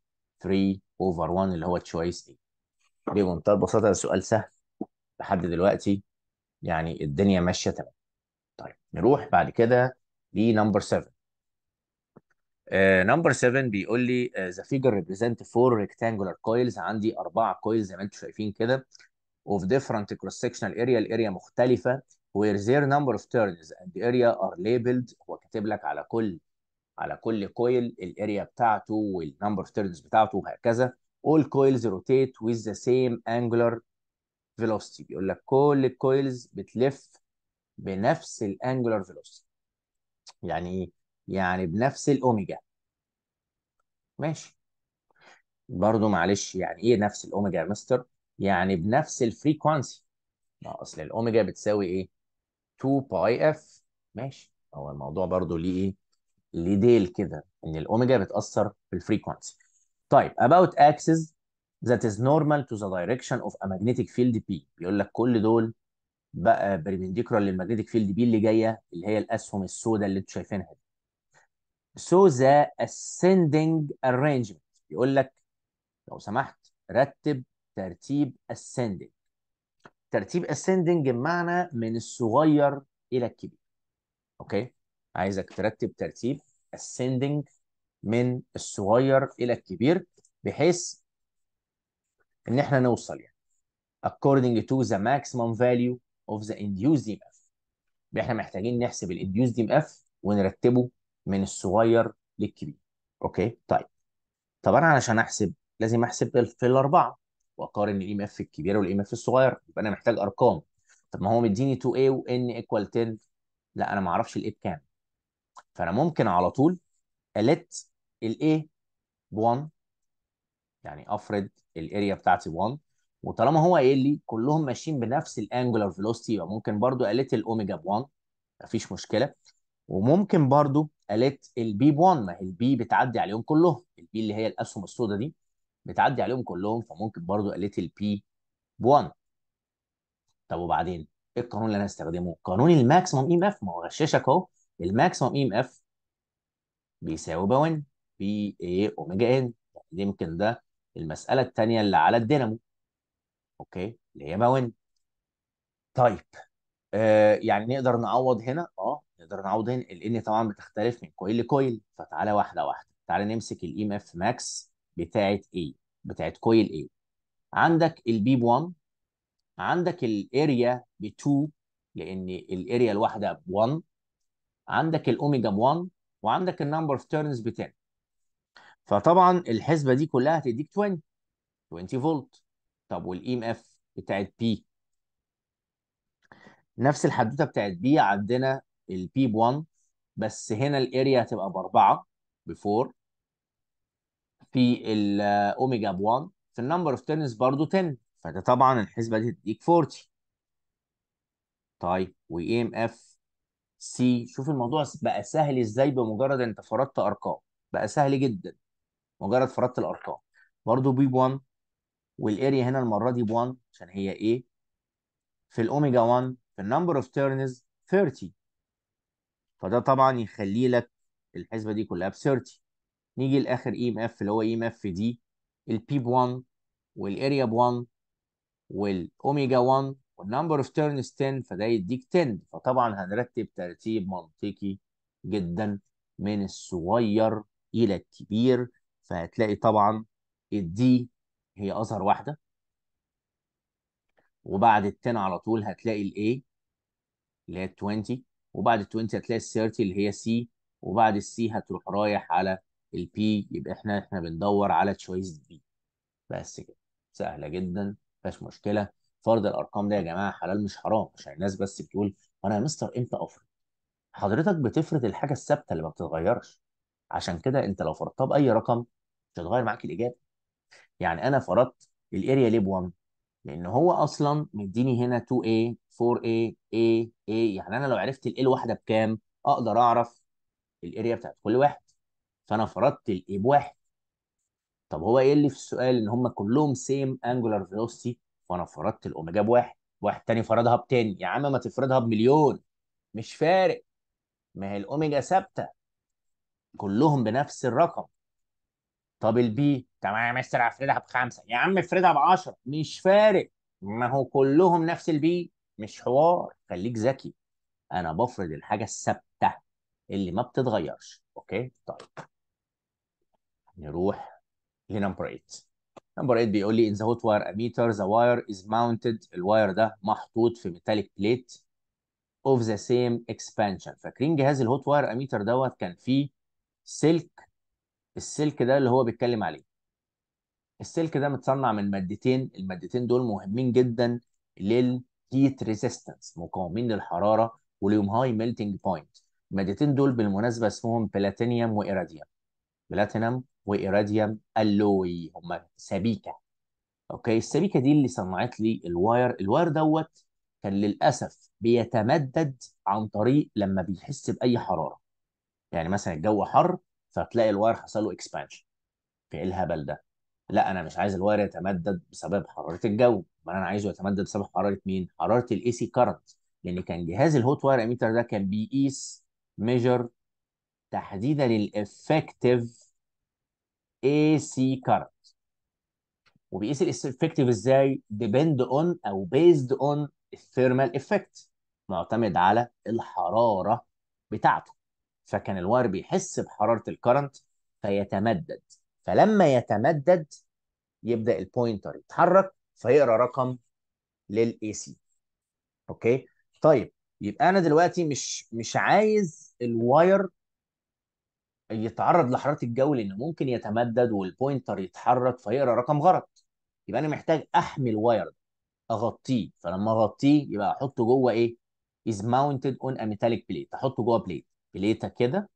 3 اوفر 1 اللي هو تشويس ايه بمنتهى البساطه السؤال سهل لحد دلوقتي يعني الدنيا ماشيه تمام طيب نروح بعد كده لنمبر 7 نمبر آه، 7 بيقول لي ذا فيجر ريبريزنت فور ريكتانجولار كويلز عندي اربعه كويلز زي ما انتم شايفين كده اوف ديفرنت كروس سكشنال اريا الاريا مختلفه وير زير نمبر اوف تيرنز اند اريا ار ليبلد هو كاتب لك على كل على كل كويل الاريا بتاعته والنمبر اوف تيرنز بتاعته وهكذا all coils rotate with the same angular velocity بيقول لك كل الكويلز بتلف بنفس الانجولار فيلوسيتي يعني ايه يعني بنفس الأوميجا ماشي برضو معلش يعني إيه نفس الأوميجا يا مستر؟ يعني بنفس الفريكونسي ما أصل الأوميجا بتساوي إيه؟ 2 باي اف ماشي هو الموضوع برضو ليه إيه؟ ليه ديل كده إن الأوميجا بتأثر في طيب about axis that is normal to the direction of a magnetic field P بيقول لك كل دول بقى بريمنديكولار للماجنتيك فيلد بي اللي جايه اللي هي الاسهم السوداء اللي انتوا شايفينها دي سو ذا ascending arrangement يقول لك لو سمحت رتب ترتيب ascending ترتيب ascending بمعنى من الصغير الى الكبير اوكي عايزك ترتب ترتيب ascending من الصغير الى الكبير بحيث ان احنا نوصل يعني according to the maximum value of the induced DMF احنا محتاجين نحسب الانديوز اف ونرتبه من الصغير للكبير اوكي طيب طب انا علشان احسب لازم احسب في الاربعه واقارن الاي ام e اف الكبيره والاي ام e اف الصغيره يبقى انا محتاج ارقام طب ما هو مديني 2a وان ايكوال 10 لا انا ما اعرفش الايه بكام فانا ممكن على طول الت الايه ب 1 يعني افرض الاريا بتاعتي 1 وطالما هو قايل لي كلهم ماشيين بنفس الانجولار فيلوستي يبقى ممكن برضو الت الاوميجا ب 1 مفيش مشكله وممكن برضو قالت البي ب 1 ما هي البي بتعدي عليهم كلهم البي اللي هي الاسهم السوداء دي بتعدي عليهم كلهم فممكن برضو قالت البي ب 1 طب وبعدين ايه القانون اللي انا هستخدمه؟ قانون الماكسيموم اي e ام اف ما هو غششك اهو الماكسيموم اي e ام اف بيساوي باون بي اي اوميجا ان يمكن ده المساله الثانيه اللي على الدينامو اوكي اللي هي باون طيب آه يعني نقدر نعوض هنا اه نقدر نعوض هنا ال N طبعا بتختلف من كويل لكويل فتعالى واحده واحده تعالى نمسك ال ام اف ماكس بتاعه A بتاعه كويل A عندك البي ب 1 عندك الاريا ب 2 لان الاريا الواحده ب 1 عندك الاوميجا ب 1 وعندك النمبر اوف تيرنز ب 10 فطبعا الحسبه دي كلها هتديك 20 20 فولت طب وال ام e اف بتاعت بي نفس الحدوته بتاعت بي عندنا البي ب 1 بس هنا الاريا هتبقى ب 4 ب 4 في الاوميجا ب 1 في النمبر اوف تيرنز برضو 10 فده طبعا الحسبه دي هتديك 40 طيب واي ام اف سي شوف الموضوع بقى سهل ازاي بمجرد انت فرضت ارقام بقى سهل جدا مجرد فرضت الارقام برضو بي ب 1 والاريا هنا المره دي ب 1 عشان هي ايه في الاوميجا 1 في النمبر اوف تيرنز 30 فده طبعا يخلي لك الحسبه دي كلها ب 30 نيجي لاخر اي ام اف اللي هو اي ام اف دي البي ب 1 والاريا ب 1 والاوميجا 1 والنمبر اوف تيرنز 10 فده يديك 10 فطبعا هنرتب ترتيب منطقي جدا من الصغير الى الكبير فهتلاقي طبعا الدي هي اصغر واحده وبعد ال 10 على طول هتلاقي الاي اللي هي 20 وبعد ال 20 هتلاقي ال 30 اللي هي سي وبعد السي هتروح رايح على البي يبقى احنا احنا بندور على تشويس بي بس كده سهله جدا فيهاش مشكله فرض الارقام ده يا جماعه حلال مش حرام عشان يعني الناس بس بتقول وانا يا مستر امتى افرض حضرتك بتفرض الحاجه الثابته اللي ما بتتغيرش عشان كده انت لو فرضتها باي رقم مش هتغير معاك الاجابه يعني انا فرضت الاريا ليب 1 لان هو اصلا مديني هنا 2A 4A A A يعني انا لو عرفت ال A الواحده بكام اقدر اعرف الاريا بتاعت كل واحد فانا فرضت ال بواحد طب هو ايه اللي في السؤال ان هم كلهم سيم انجولار فيلوسيتي فانا فرضت الاوميجا بواحد واحد تاني فرضها بتاني يا عم ما تفرضها بمليون مش فارق ما هي الاوميجا ثابته كلهم بنفس الرقم طب البي تمام يا مستر افردها بخمسه يا عم افردها ب 10 مش فارق ما هو كلهم نفس البي مش حوار خليك ذكي انا بفرض الحاجه الثابته اللي ما بتتغيرش اوكي طيب نروح لنمبر 8 نمبر 8 بيقول لي ان ذا هوت واير اميتر ذا واير از ماونتد الواير ده محطوط في ميتاليك بليت اوف ذا سيم اكسبانشن فاكرين جهاز الهوت واير اميتر دوت كان فيه سلك السلك ده اللي هو بيتكلم عليه السلك ده متصنع من مادتين المادتين دول مهمين جدا للهيت ريزيستنس مقاومين للحراره وليهم هاي ميلتنج بوينت المادتين دول بالمناسبه اسمهم بلاتينيوم وايراديوم بلاتينيوم وايراديوم الوي هم سبيكه اوكي السبيكه دي اللي صنعت لي الواير الواير دوت كان للاسف بيتمدد عن طريق لما بيحس باي حراره يعني مثلا الجو حر فتلاقي الواير حصل له اكسبانشن في إيه الهبل ده؟ لا انا مش عايز الواير يتمدد بسبب حراره الجو ما انا عايزه يتمدد بسبب حراره مين؟ حراره الاي سي كارنت لان كان جهاز الهوت واير اميتر ده كان بيقيس ميجر تحديدا الافكتيف اي سي كارنت وبيقيس الافكتيف ازاي؟ ديبند اون او بيزد اون الثيرمال افكت معتمد على الحراره بتاعته فكان الواير بيحس بحراره الكرنت فيتمدد فلما يتمدد يبدا البوينتر يتحرك فيقرا رقم للاي سي اوكي طيب يبقى انا دلوقتي مش مش عايز الواير يتعرض لحراره الجو لانه ممكن يتمدد والبوينتر يتحرك فيقرا رقم غلط يبقى انا محتاج احمي الواير اغطيه فلما اغطيه يبقى احطه جوه ايه is mounted on a metallic plate احطه جوه بليت بليته كده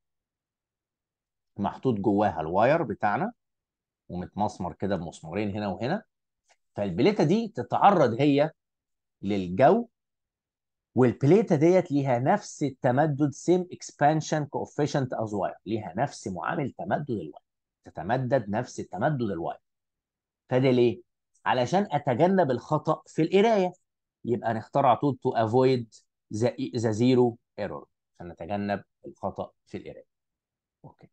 محطوط جواها الواير بتاعنا ومتمسمر كده بمسمارين هنا وهنا فالبليته دي تتعرض هي للجو والبليته ديت ليها نفس التمدد سيم اكسبانشن كوفيشنت از واير ليها نفس معامل تمدد الواير تتمدد نفس التمدد الواير فده ليه؟ علشان اتجنب الخطا في القرايه يبقى نختار على طول تو افويد ذا زيرو ايرور عشان نتجنب الخطأ في القراءة. اوكي.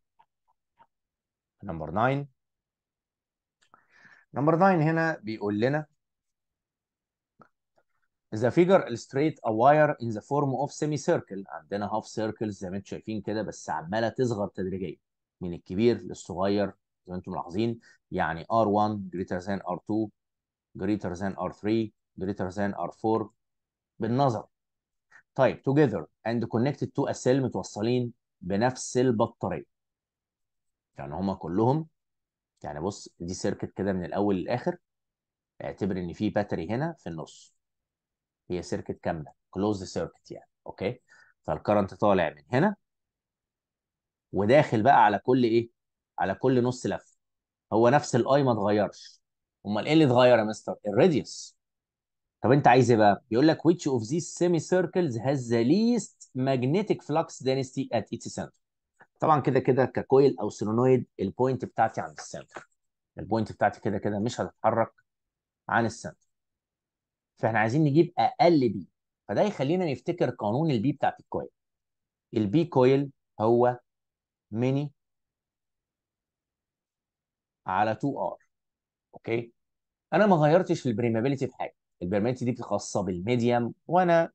نمبر 9 نمبر 9 هنا بيقول لنا The figure illustrates a wire in the form of semicircle عندنا half circles زي ما انتم شايفين كده بس عماله تصغر تدريجيا من الكبير للصغير زي ما انتم ملاحظين يعني R1 greater than R2 greater than R3 greater than R4 بالنظر طيب together and connected to a cell متوصلين بنفس البطاريه يعني هما كلهم يعني بص دي سيركت كده من الاول للاخر اعتبر ان في باتري هنا في النص هي سيركت كامله كلوز سيركت يعني اوكي فالكرنت طالع من هنا وداخل بقى على كل ايه على كل نص لفه هو نفس الاي ما اتغيرش امال ايه اللي اتغير يا مستر الراديوس طب انت عايز ايه بقى؟ يقول لك which of these semicircles has the least magnetic flux density at its center؟ طبعا كده كده ككويل او سولونويد البوينت بتاعتي عند السنتر. البوينت بتاعتي كده كده مش هتتحرك عن السنتر. فاحنا عايزين نجيب اقل بي فده يخلينا نفتكر قانون البي بتاعت الكويل. البي كويل هو ميني على 2 ار اوكي؟ انا ما غيرتش في البريمابيليتي في حاجه البرمنتي دي خاصه بالميديم وانا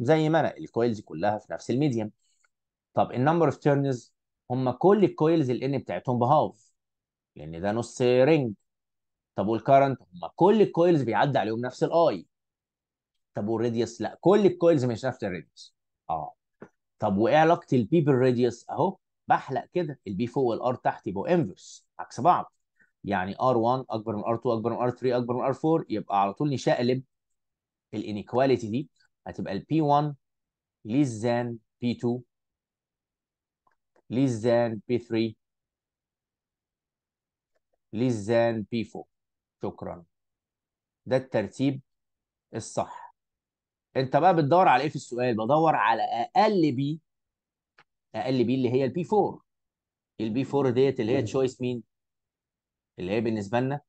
زي ما انا الكويلز كلها في نفس الميديم طب النمبر اوف تيرنز هم كل الكويلز الان بتاعتهم بهاف لان ده نص رينج طب والكرنت هم كل الكويلز بيعدي عليهم نفس الاي طب والريديوس لا كل الكويلز مش نفس الريديوس اه طب وايه علاقه البي بالريديوس اهو بحلق كده البي فوق والار تحت يبقوا انفرس عكس بعض يعني R1 اكبر من R2 اكبر من R3 اكبر من R4 يبقى على طول نشقلب الانيكواليتي دي هتبقى ال P1 less than P2 less than P3 less than P4 شكرا ده الترتيب الصح انت بقى بتدور على ايه في السؤال بدور على اقل بي اقل بي اللي هي p 4 البي 4 ديت اللي هي تشويس مين اللي هي بالنسبه لنا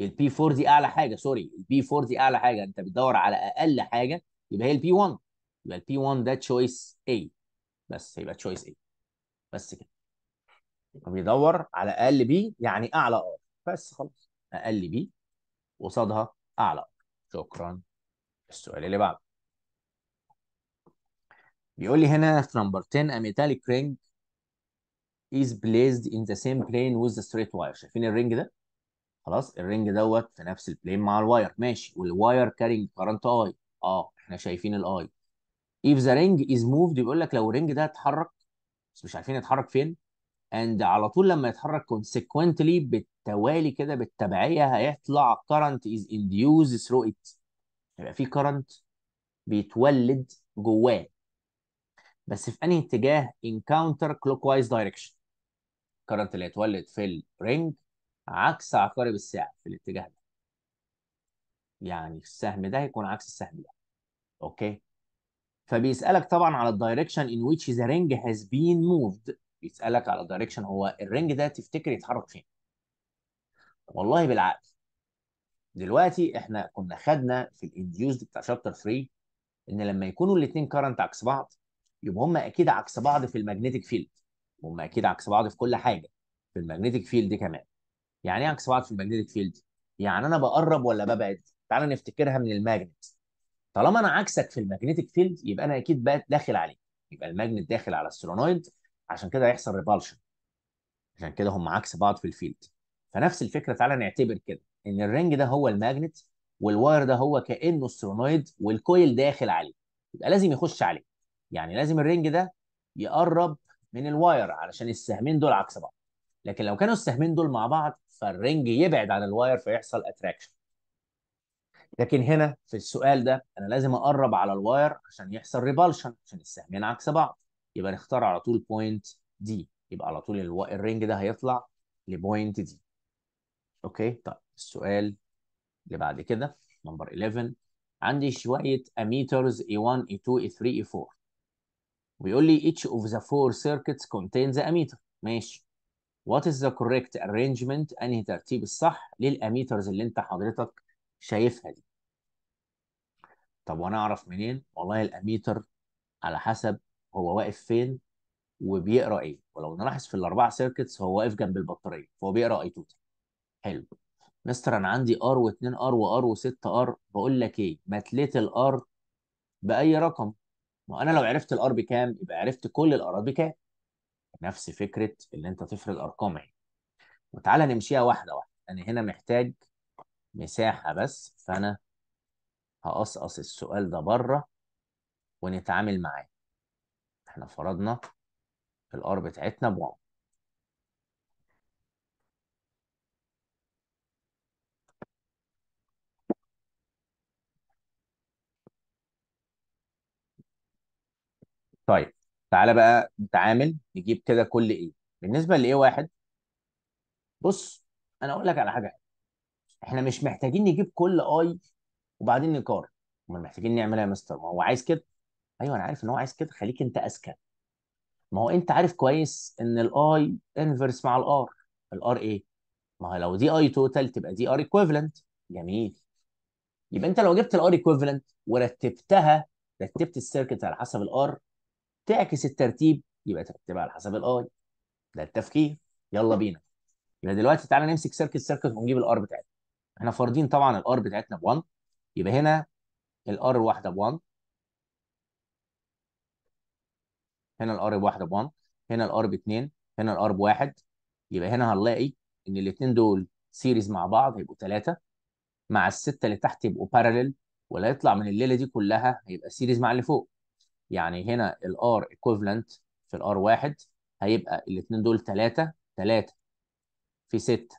البي 4 دي اعلى حاجه سوري البي 4 دي اعلى حاجه انت بتدور على اقل حاجه يبقى هي البي 1 يبقى البي 1 ده تشويس A بس يبقى تشويس A بس كده بيدور على اقل بي يعني اعلى ار بس خلاص اقل بي قصادها اعلى ار شكرا السؤال اللي بعده بيقول لي هنا في نمبر 10 a metallic ring is placed in the same plane with the straight wire شايفين الرينج ده خلاص الرينج دوت في نفس البلين مع الواير ماشي والواير كارينج كرنت اي اه احنا شايفين الاي if the ring is moved بيقول لك لو الرينج ده اتحرك بس مش عارفين يتحرك فين and على طول لما يتحرك consequently بالتوالي كده بالتبعيه هيطلع current is induced through it يبقى في current بيتولد جواه بس في انهي اتجاه encounter clockwise direction الكرنت اللي هيتولد في الرينج عكس عقارب الساعة في الاتجاه ده يعني السهم ده هيكون عكس السهم ده اوكي فبيسالك طبعا على الدايركشن ان ويتش ذا رينج هاز بين موفد بيسالك على الدايركشن هو الرينج ده تفتكر يتحرك فين والله بالعقل دلوقتي احنا كنا خدنا في الانديوزد بتاع شابتر 3 ان لما يكونوا الاثنين كارنت عكس بعض يبقى هم اكيد عكس بعض في الماجنتيك فيلد هم اكيد عكس بعض في كل حاجه في الماجنتيك فيلد كمان يعني ايه عكس بعض في الماجنتيك فيلد يعني انا بقرب ولا ببعد تعال نفتكرها من الماجنت طالما انا عكسك في الماجنتيك فيلد يبقى انا اكيد بقى داخل عليك يبقى الماجنت داخل على السولونويد عشان كده هيحصل ريبالشن عشان كده هم عكس بعض في الفيلد فنفس الفكره تعالى نعتبر كده ان الرنج ده هو الماجنت والواير ده هو كانه السولونويد والكويل داخل عليه يبقى لازم يخش عليه يعني لازم الرنج ده يقرب من الواير علشان السهمين دول عكس بعض لكن لو كانوا السهمين دول مع بعض فالرنج يبعد عن الواير فيحصل اتراكشن لكن هنا في السؤال ده انا لازم اقرب على الواير عشان يحصل ريبالشن عشان السهمين عكس بعض يبقى نختار على طول بوينت دي يبقى على طول الو... الرنج ده هيطلع لبوينت دي اوكي طيب السؤال اللي بعد كده نمبر 11 عندي شويه اميترز اي 1 اي 2 اي 3 اي 4 بيقول لي each of the four circuits contains a ammeter ماشي what is the correct arrangement انهي ترتيب الصح للاميترز اللي انت حضرتك شايفها دي طب وانا اعرف منين والله الاميتر على حسب هو واقف فين وبيقرا ايه ولو نلاحظ في الاربع سيركتس هو واقف جنب البطاريه فهو بيقرا اي توتال حلو مستر انا عندي ار و2 ار وار و6 ار بقول لك ايه ما تليت الار باي رقم ما انا لو عرفت الار بكام يبقى عرفت كل الارات بكام نفس فكره اللي انت تفرض ارقام اهي وتعالى نمشيها واحده واحده انا هنا محتاج مساحه بس فانا هقصقص السؤال ده بره ونتعامل معاه احنا فرضنا الار بتاعتنا بواحد طيب تعالى بقى نتعامل نجيب كده كل ايه بالنسبه لايه واحد بص انا اقول لك على حاجه احنا مش محتاجين نجيب كل اي وبعدين نكار امال محتاجين نعملها يا مستر ما هو عايز كده ايوه انا عارف ان هو عايز كده خليك انت اذكى ما هو انت عارف كويس ان الاي انفرس مع الار الار ايه ما هو لو دي اي توتال تبقى دي ار ايكويفالنت جميل يبقى انت لو جبت الار ايكويفالنت ورتبتها رتبت السيركت على حسب الار تعكس الترتيب يبقى ترتبها على حسب الاي ده التفكير يلا بينا يبقى دلوقتي تعالى نمسك سيركت سيركت ونجيب الار بتاعتنا احنا فارضين طبعا الار بتاعتنا ب 1 يبقى هنا الار الواحده ب 1 هنا الار بواحده ب 1 هنا الار ب 2 هنا الار بواحد يبقى هنا هنلاقي ان الاثنين دول سيريز مع بعض هيبقوا ثلاثه مع السته اللي تحت يبقوا باراليل ولا يطلع من الليله دي كلها هيبقى سيريز مع اللي فوق يعني هنا الار ايكوفلنت في الار واحد هيبقى الاثنين دول 3 3 في 6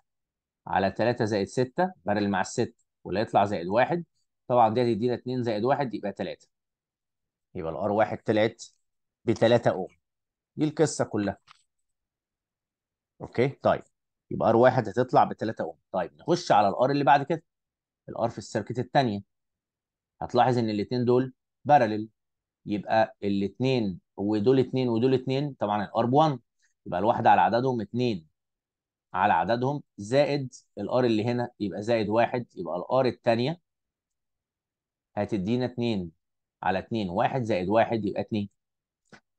على 3 زائد 6 برل مع 6 واللي هيطلع زائد واحد طبعا دي هتدينا 2 زائد 1 يبقى 3 يبقى الار واحد طلعت ب 3 اوم دي القصه كلها اوكي طيب يبقى ار واحد هتطلع ب 3 اوم طيب نخش على الار اللي بعد كده الار في السيركت الثانيه هتلاحظ ان الاثنين دول بارلل يبقى الاثنين ودول اثنين ودول اثنين طبعا الار ب 1 يبقى الواحده على عددهم اثنين على عددهم زائد الار اللي هنا يبقى زائد واحد يبقى الار الثانيه هتدينا اثنين على اثنين واحد زائد واحد يبقى اثنين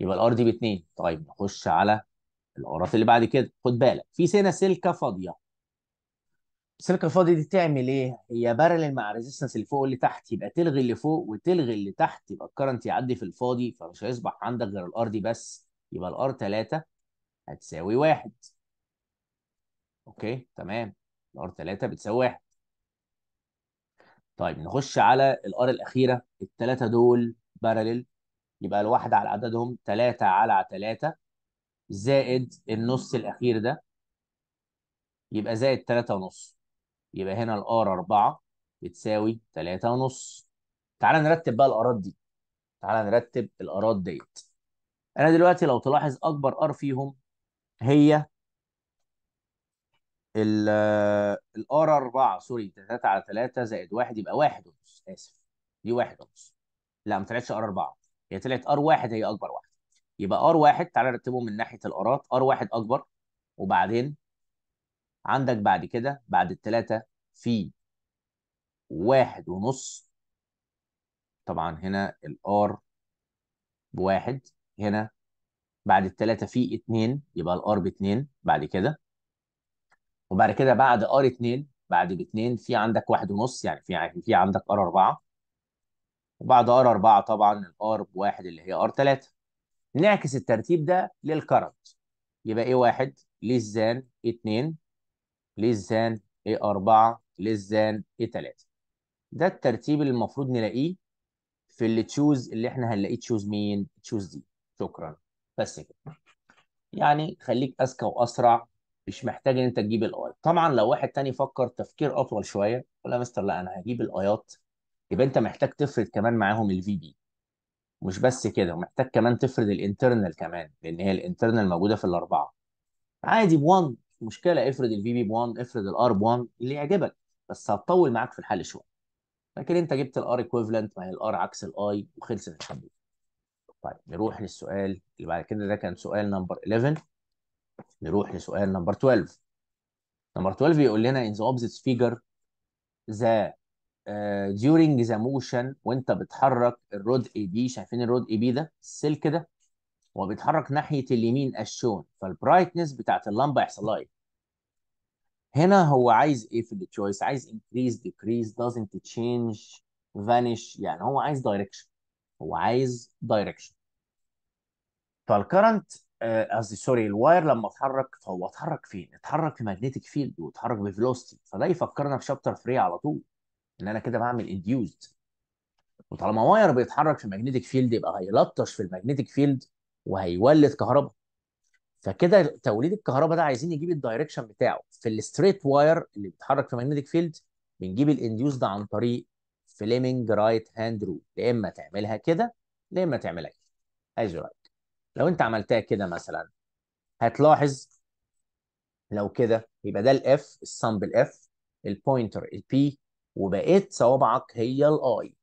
يبقى الار دي باثنين طيب نخش على الارات اللي بعد كده خد بالك في سنه سلكه فاضيه السلك الفاضي دي تعمل ايه؟ هي بارلل مع الريزيستنس اللي فوق واللي تحت يبقى تلغي اللي فوق وتلغي اللي تحت يبقى الكرنت يعدي في الفاضي فمش هيصبح عندك غير الار دي بس يبقى الار 3 هتساوي واحد اوكي تمام الار 3 بتساوي واحد طيب نخش على الار الاخيره الثلاثه دول بارلل يبقى الواحده على عددهم 3 على 3 زائد النص الاخير ده يبقى زائد 3 ونص يبقى هنا الار 4 بتساوي 3.5 تعال نرتب بقى الارات دي تعال نرتب الارات ديت انا دلوقتي لو تلاحظ اكبر ار فيهم هي ال الار 4 سوري 3 على 3 زائد 1 يبقى 1 ونص اسف دي 1 ونص لا ما طلعتش ار 4 هي طلعت ار 1 هي اكبر واحده يبقى ار 1 تعالى نرتبهم من ناحيه الارات ار 1 اكبر وبعدين عندك بعد كده بعد الثلاثة في واحد ونص طبعا هنا الار بواحد هنا بعد الثلاثة في اتنين يبقى الار باتنين بعد كده وبعد كده بعد ار اتنين بعد الاتنين في عندك واحد ونص يعني في يعني في عندك ار أربعة وبعد ار أربعة طبعا الار بواحد اللي هي ار تلاتة نعكس الترتيب ده للكرنت يبقى ايه واحد للزان اتنين للزان الزان ايه 4 للزان الزان ايه 3 ده الترتيب اللي المفروض نلاقيه في اللي تشوز اللي احنا هنلاقيه تشوز مين تشوز دي شكرا بس كده يعني خليك اذكى واسرع مش محتاج ان انت تجيب الاي طبعا لو واحد تاني فكر تفكير اطول شويه ولا مستر لا انا هجيب الايات يبقى انت محتاج تفرد كمان معاهم الفي بي مش بس كده محتاج كمان تفرد الانترنال كمان لان هي الانترنال موجوده في الاربعه عادي ب1 مشكله افرض الفي بي ب1 افرض الار ب1 اللي يعجبك بس هتطول معاك في الحل شويه لكن انت جبت الار ايكويفالنت مع الار عكس الاي وخلصت الحمد لله طيب نروح للسؤال اللي بعد كده ده كان سؤال نمبر 11 نروح لسؤال نمبر 12 نمبر 12 بيقول لنا in the opposite figure the آه، during the motion وانت بتحرك الرود اي بي شايفين الرود اي بي ده السلك ده هو بيتحرك ناحيه اليمين الشون فالبرايتنس بتاعت اللمبه هيحصل لها ايه؟ هنا هو عايز ايه في التشويس؟ عايز increase decrease doesn't change vanish يعني هو عايز direction هو عايز direction فالكرنت آه، قصدي سوري الواير لما اتحرك فهو اتحرك فين؟ اتحرك في ماجنتيك فيلد واتحرك بفلوستي فده يفكرنا في شابتر 3 على طول ان انا كده بعمل انديوزد وطالما واير بيتحرك في ماجنتيك فيلد يبقى هيلطش في الماجنتيك فيلد وهيولد كهرباء فكده توليد الكهرباء ده عايزين نجيب الدايركشن بتاعه في الستريت واير اللي بيتحرك في ماجنتيك فيلد بنجيب الإنديوس ده عن طريق فليمنج رايت هاند رول يا اما تعملها كده يا اما تعملها كده از رايت لو انت عملتها كده مثلا هتلاحظ لو كده يبقى ده الاف السامبل اف البوينتر البي وبقيت صوابعك هي الاي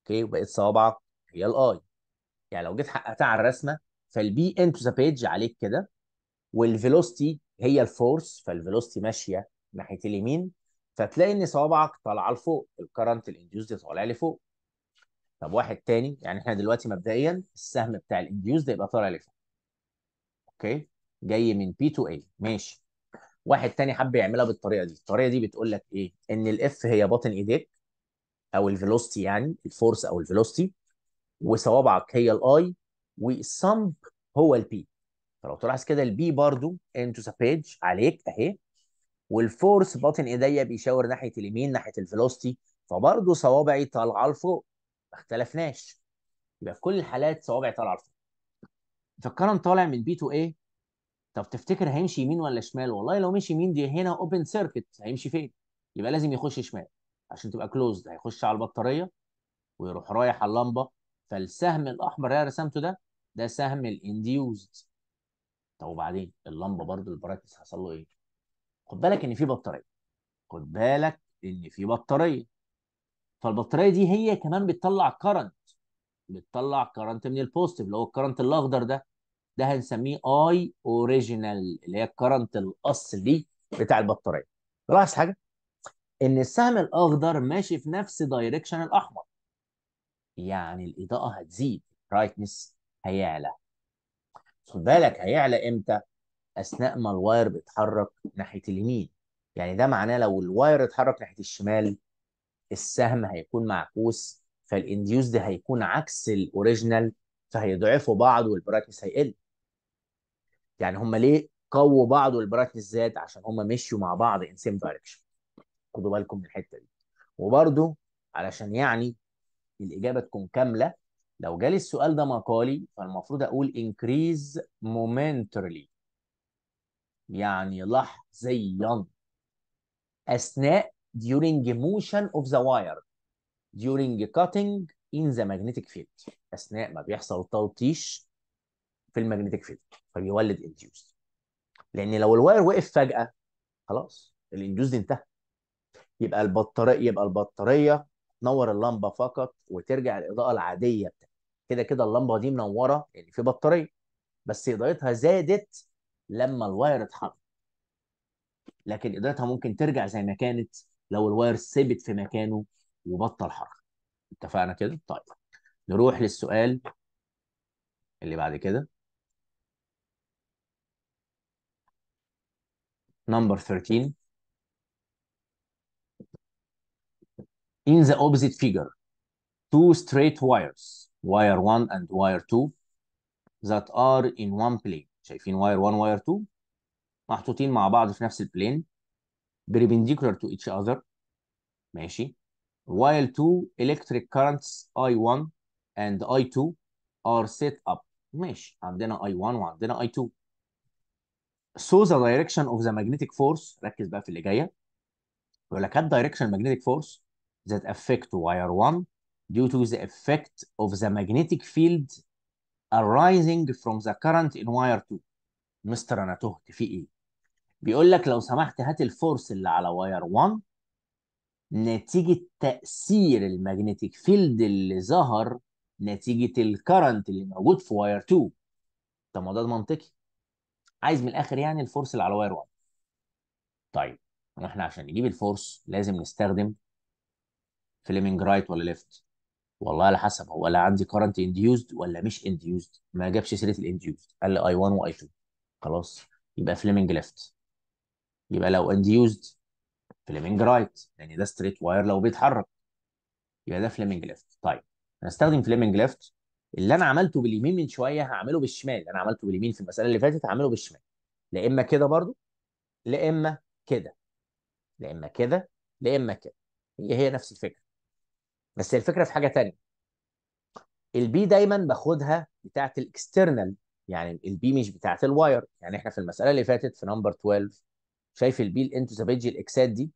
اوكي وبقيت صوابعك هي الاي يعني لو جيت حققتها على الرسمه فالبي انتو ذا بيج عليك كده والفيلوستي هي الفورس فالفيلوستي ماشيه ناحيه اليمين فتلاقي ان صوابعك طالعه لفوق الكرنت الانديوزد طالع لفوق طب واحد تاني يعني احنا دلوقتي مبدئيا السهم بتاع الانديوزد يبقى طالع لفوق اوكي جاي من بي تو اي ماشي واحد تاني حب يعملها بالطريقه دي الطريقه دي بتقول لك ايه ان الاف هي باطن ايديك او الفيلوستي يعني الفورس او الفيلوستي وصوابعك هي الاي والسمب هو البي فلو تلاحظ كده البي برضو انتو سابيج عليك اهي والفورس باطن ايديا بيشاور ناحيه اليمين ناحيه الفيلوستي فبرضه صوابعي طالعه لفوق ما اختلفناش يبقى في كل الحالات صوابعي طالعه لفوق فالكرن طالع من بي تو ايه طب تفتكر هيمشي يمين ولا شمال والله لو مشي يمين دي هنا اوبن سيركت هيمشي فين يبقى لازم يخش شمال عشان تبقى كلوزد هيخش على البطاريه ويروح رايح على اللمبه فالسهم الاحمر اللي انا رسمته ده ده سهم الانديوزد طب وبعدين اللمبه برضو البرايتنس حصل له ايه؟ خد بالك ان في بطاريه خد بالك ان في بطاريه فالبطاريه دي هي كمان بتطلع كرنت بتطلع كرنت من البوزيتيف اللي هو الكرنت الاخضر ده ده هنسميه اي اوريجينال اللي هي الكرنت الاصلي بتاع البطاريه لاحظ حاجه ان السهم الاخضر ماشي في نفس دايركشن الاحمر يعني الاضاءه هتزيد برايتنس هيعلى خد بالك هيعلى امتى اثناء ما الواير بيتحرك ناحيه اليمين يعني ده معناه لو الواير اتحرك ناحيه الشمال السهم هيكون معكوس ده هيكون عكس الاوريجينال فهيضعفوا بعض والبرايتنس هيقل يعني هم ليه قووا بعض والبرايتنس زاد عشان هم مشيوا مع بعض ان سيم دايركشن خدوا بالكم من الحته دي وبرده علشان يعني الاجابه تكون كامله لو جالي السؤال ده مقالي فالمفروض اقول increase momentarily يعني لحظيا اثناء during motion of the wire during cutting in the magnetic field اثناء ما بيحصل تلطيش في المagnetic field فبيولد induced لان لو الواير وقف فجاه خلاص الانديوز انتهى يبقى البطاريه يبقى البطاريه تنور اللمبه فقط وترجع الاضاءه العاديه بتاعتها كده كده اللمبه دي منوره لان يعني في بطاريه بس اضاءتها زادت لما الواير اتحرك لكن اضاءتها ممكن ترجع زي ما كانت لو الواير ثبت في مكانه وبطل حركه اتفقنا كده طيب نروح للسؤال اللي بعد كده نمبر 13 in the opposite figure, two straight wires, wire 1 and wire 2, that are in one plane. شايفين wire 1 wire 2 محطوطين مع بعض في نفس البلين perpendicular to each other ماشي while two electric currents I1 and I2 are set up ماشي عندنا I1 وعندنا I2 so the direction of the magnetic force ركز بقى في اللي جاية. يقول لك هات direction magnetic force that affect wire 1 due to the effect of the magnetic field arising from the current in wire 2 مستر انا تهت في ايه بيقول لك لو سمحت هات الفورس اللي على واير 1 نتيجة تأثير المagnetic فيلد اللي ظهر نتيجة الكرنت اللي موجود في واير 2 طب ما ده منطقي عايز من الآخر يعني الفورس اللي على واير 1 طيب احنا عشان نجيب الفورس لازم نستخدم فليمنج رايت ولا ليفت والله على حسب هو لا عندي كرنت انديوزد ولا مش انديوزد ما جابش سيره الانديوزد قال لي اي 1 واي 2 خلاص يبقى فليمنج ليفت يبقى لو انديوزد فليمنج رايت لان ده ستريت واير لو بيتحرك يبقى ده فليمنج ليفت طيب هنستخدم فليمنج ليفت اللي انا عملته باليمين من شويه هعمله بالشمال انا عملته باليمين في المساله اللي فاتت هعمله بالشمال لا اما كده برضو لا اما كده لا اما كده لا اما كده هي هي نفس الفكره بس الفكره في حاجه تانية البي دايما باخدها بتاعه الاكسترنال يعني البي مش بتاعه الواير يعني احنا في المساله اللي فاتت في نمبر 12 شايف البي الانتوسابيجي الاكسات دي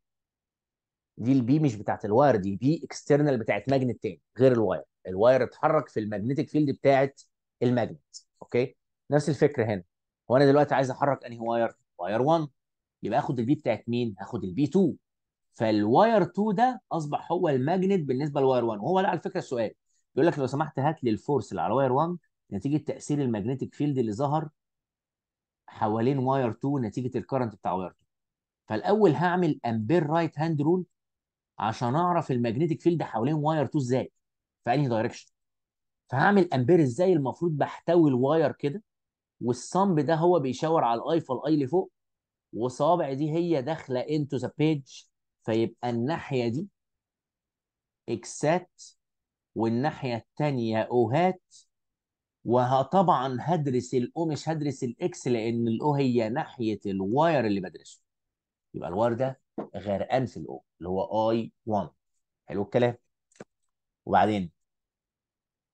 دي البي مش بتاعه الواير دي بي اكسترنال بتاعه ماجنت تاني غير الواير الواير اتحرك في الماجنتيك فيلد بتاعه الماجنت اوكي نفس الفكره هنا هو انا دلوقتي عايز احرك انهي واير واير 1 يبقى اخد البي بتاعت مين هاخد البي 2 فالواير 2 ده اصبح هو الماجنت بالنسبه للواير 1 وهو ده على فكره السؤال بيقول لك لو سمحت هات لي الفورس اللي على واير 1 نتيجه تاثير الماجنتيك فيلد اللي ظهر حوالين واير 2 نتيجه الكرنت بتاع واير 2 فالاول هعمل امبير رايت هاند رول عشان اعرف الماجنتيك فيلد حوالين واير 2 ازاي في انهي دايركشن فهعمل امبير ازاي المفروض بحتوي الواير كده والصنب ده هو بيشاور على الاي فالاي لفوق وصوابع دي هي داخله انتو ذا بيج فيبقى الناحية دي إكسات والناحية التانية أوهات وطبعا هدرس الأو مش هدرس الإكس لأن الأو هي ناحية الواير اللي بدرسه يبقى الواير ده غرقان في الأو اللي هو أي 1 حلو الكلام وبعدين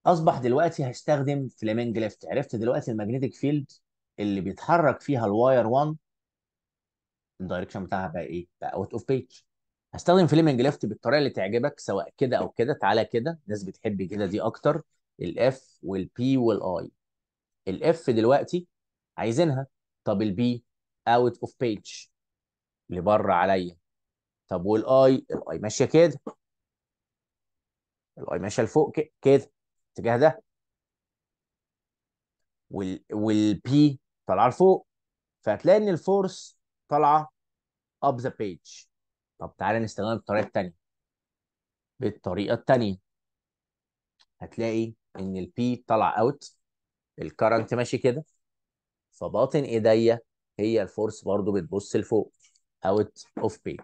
أصبح دلوقتي هستخدم فليمنج ليفت عرفت دلوقتي الماجنتيك فيلد اللي بيتحرك فيها الواير 1 الدايركشن بتاعها بقى ايه؟ بقى اوت اوف بيج هستخدم فليمنج ليفت بالطريقه اللي تعجبك سواء كده او كده تعالى كده الناس بتحب كده دي اكتر الاف والبي والاي الاف دلوقتي عايزينها طب البي اوت اوف بيج لبره عليا طب والاي الاي ماشيه كده الاي ماشيه لفوق كده اتجاه ده وال والبي طالعه لفوق فهتلاقي ان الفورس طالعه اب ذا بيج طب تعالى نستخدمها بالطريقه الثانيه بالطريقه الثانيه هتلاقي ان البي طالع اوت الكرنت ماشي كده فباطن ايديا هي الفورس برضو بتبص لفوق اوت اوف بيج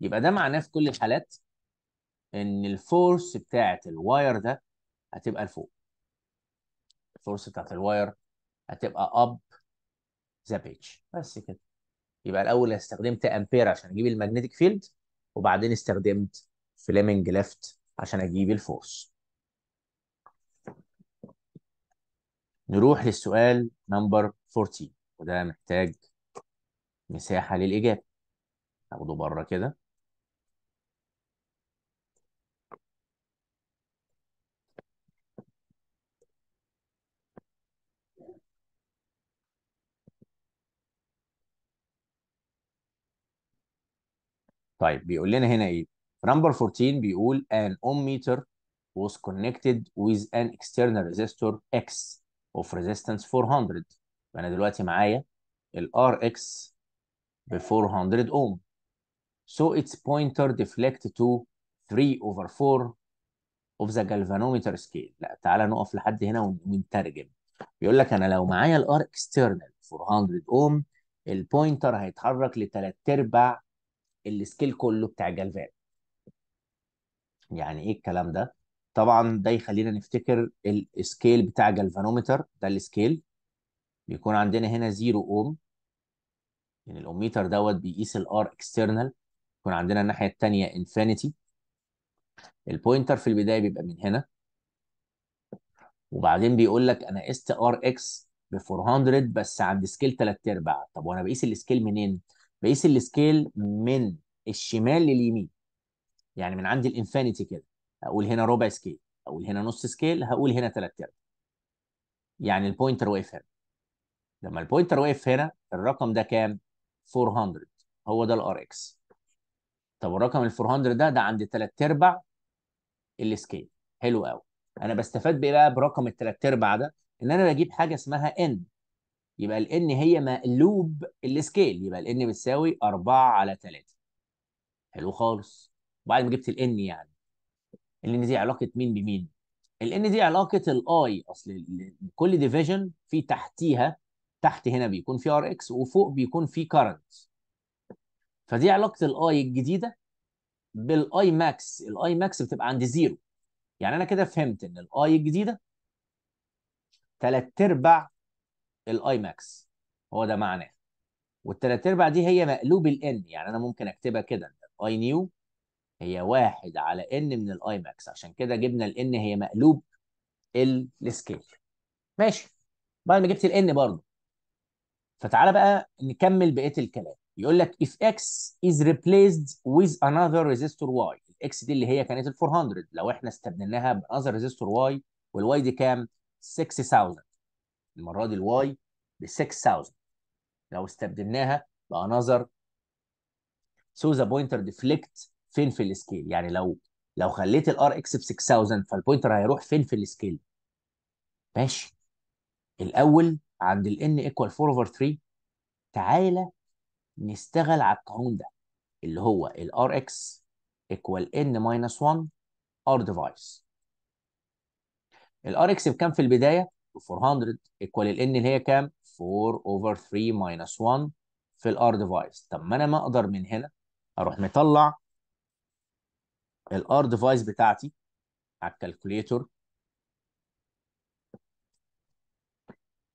يبقى ده معناه في كل الحالات ان الفورس بتاعت الواير ده هتبقى لفوق الفورس بتاعت الواير هتبقى اب ذا بيج بس كده يبقى الاول استخدمت امبير عشان اجيب المagnetic فيلد وبعدين استخدمت فليمنج ليفت عشان اجيب الفورس نروح للسؤال نمبر 14 وده محتاج مساحه للاجابه ناخده بره كده طيب بيقول لنا هنا ايه نمبر 14 بيقول اوم ميتر was connected with an external resistor X of resistance 400 انا دلوقتي معايا ال RX ب 400 ohm so its pointer deflect to 3 over 4 of the galvanometer scale لا تعالى نقف لحد هنا ونترجم بيقول لك انا لو معايا r external 400 اوم البوينتر هيتحرك لثلاث ارباع السكيل كله بتاع جلفان يعني ايه الكلام ده طبعا ده يخلينا نفتكر السكيل بتاع جلفانوميتر ده السكيل بيكون عندنا هنا 0 اوم يعني الاوميتر دوت بيقيس الار اكسترنال يكون عندنا الناحيه الثانيه انفينيتي البوينتر في البدايه بيبقى من هنا وبعدين بيقول لك انا قست ار اكس ب 400 بس عند سكيل 3 ارباع طب وانا بقيس السكيل منين بقيس السكيل من الشمال لليمين يعني من عند الانفينيتي كده اقول هنا ربع سكيل اقول هنا نص سكيل هقول هنا ثلاث ارباع يعني البوينتر واقف هنا لما البوينتر واقف هنا الرقم ده كام 400 هو ده الار اكس طب الرقم ال 400 ده ده عند ثلاث ارباع السكيل حلو قوي انا بستفاد بايه بقى برقم الثلاث ارباع ده ان انا بجيب حاجه اسمها ان يبقى n هي مقلوب السكيل يبقى n بتساوي 4 على 3 حلو خالص وبعد ما جبت n يعني n دي علاقه مين بمين n دي علاقه i اصل كل ديفيجن في تحتيها تحت هنا بيكون في ار اكس وفوق بيكون في current فدي علاقه i الجديده max ماكس i ماكس بتبقى عند زيرو يعني انا كده فهمت ان i الجديده 3 ارباع الاي ماكس هو ده معناه والتلات ارباع دي هي مقلوب الان يعني انا ممكن اكتبها كده الاي نيو هي واحد على ان من الاي ماكس عشان كده جبنا الان هي مقلوب السكيل ماشي بعد ما جبت الان برضه فتعالى بقى نكمل بقيه الكلام يقول لك if x is replaced with another resistor y x دي اللي هي كانت ال 400 لو احنا استبدلناها بانذر resistor y والواي دي كام 6000 المره دي الواي ب 6000 لو استبدلناها بانذر سو ذا بوينتر ديفليكت فين في السكيل يعني لو لو خليت الار اكس ب 6000 فالبوينتر هيروح فين في السكيل ماشي الاول عند الان ايكوال 4 اوفر 3 تعالى نشتغل على القانون ده اللي هو الار اكس ايكوال ان ماينس 1 ار ديفايس الار اكس بكام في البدايه 400 ايكوال n اللي هي كام 4 اوفر 3 ماينس 1 في الار ديفايس طب ما انا ما اقدر من هنا اروح مطلع الار ديفايس بتاعتي على الكالكوليتور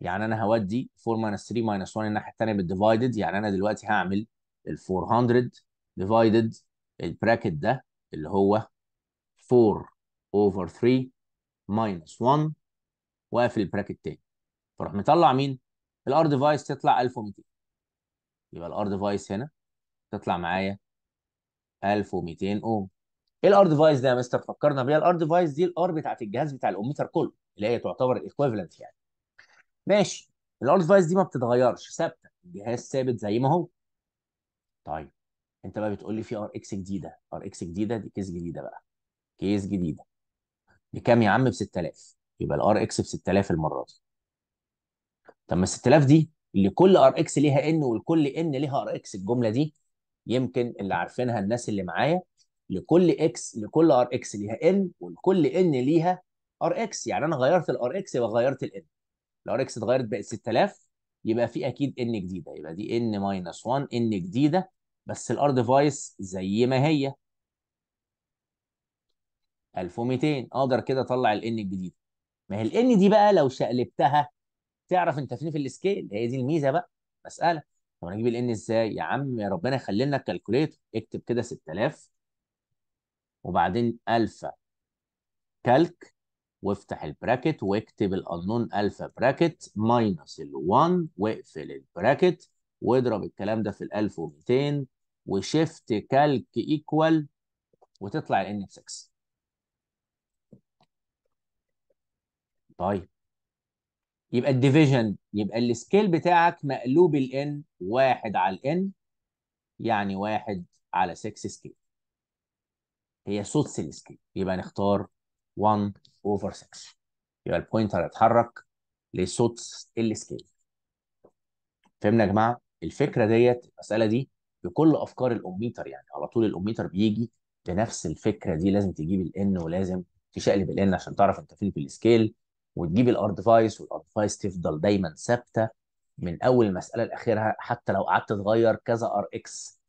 يعني انا هودي 4 ماينس 3 ماينس 1 الناحيه الثانيه بالديفايدد يعني انا دلوقتي هعمل ال 400 ديفايدد البراكت ده اللي هو 4 اوفر 3 ماينس 1 واقفل البراكت تاني فراح مطلع مين؟ الار ديفايس تطلع 1200 يبقى الار ديفايس هنا تطلع معايا 1200 اوم ايه الار ديفايس ده يا مستر فكرنا بيها الار ديفايس دي الار بتاعت الجهاز بتاع الاوميتر كله اللي هي تعتبر الايكويفالنت يعني ماشي الار ديفايس دي ما بتتغيرش ثابته الجهاز ثابت زي ما هو طيب انت بقى بتقول لي في ار اكس جديده ار اكس جديده دي كيس جديده بقى كيس جديده بكام يا عم ب 6000 يبقى الار اكس ب 6000 المره دي طب ما ال 6000 دي اللي كل ار اكس ليها ان والكل ان ليها ار اكس الجمله دي يمكن اللي عارفينها الناس اللي معايا لكل اكس لكل ار اكس ليها ان ولكل ان ليها ار اكس يعني انا غيرت الار اكس يبقى غيرت الان الار اكس اتغيرت بقت 6000 يبقى في اكيد ان جديده يبقى دي ان ماينس 1 ان جديده بس الار ديفايس زي ما هي 1200 اقدر كده اطلع الان الجديد ما هي الان دي بقى لو شقلبتها تعرف انت فين في السكيل هي دي الميزه بقى مساله طب انا اجيب الان ازاي يا عم يا ربنا يخلي لنا الكالكوليتر اكتب كده 6000 وبعدين الفا كالك وافتح البراكت واكتب الانون الفا براكت ماينس ال1 واقفل البراكت واضرب الكلام ده في ال 1200 وشيفت كالك ايكوال وتطلع الان في 6 طيب يبقى الديفيجن يبقى السكيل بتاعك مقلوب الان واحد على الان يعني واحد على 6 سكيل هي صوتس السكيل يبقى نختار 1 اوفر 6 يبقى البوينتر هيتحرك لصوتس السكيل فهمنا يا جماعه الفكره ديت المساله دي بكل افكار الاوميتر يعني على طول الاوميتر بيجي بنفس الفكره دي لازم تجيب الان ولازم تشقلب الان عشان تعرف انت فين في السكيل وتجيب الارتفايس والارتفايس تفضل دايما ثابته من اول مساله لاخرها حتى لو قعدت تغير كذا ار اكس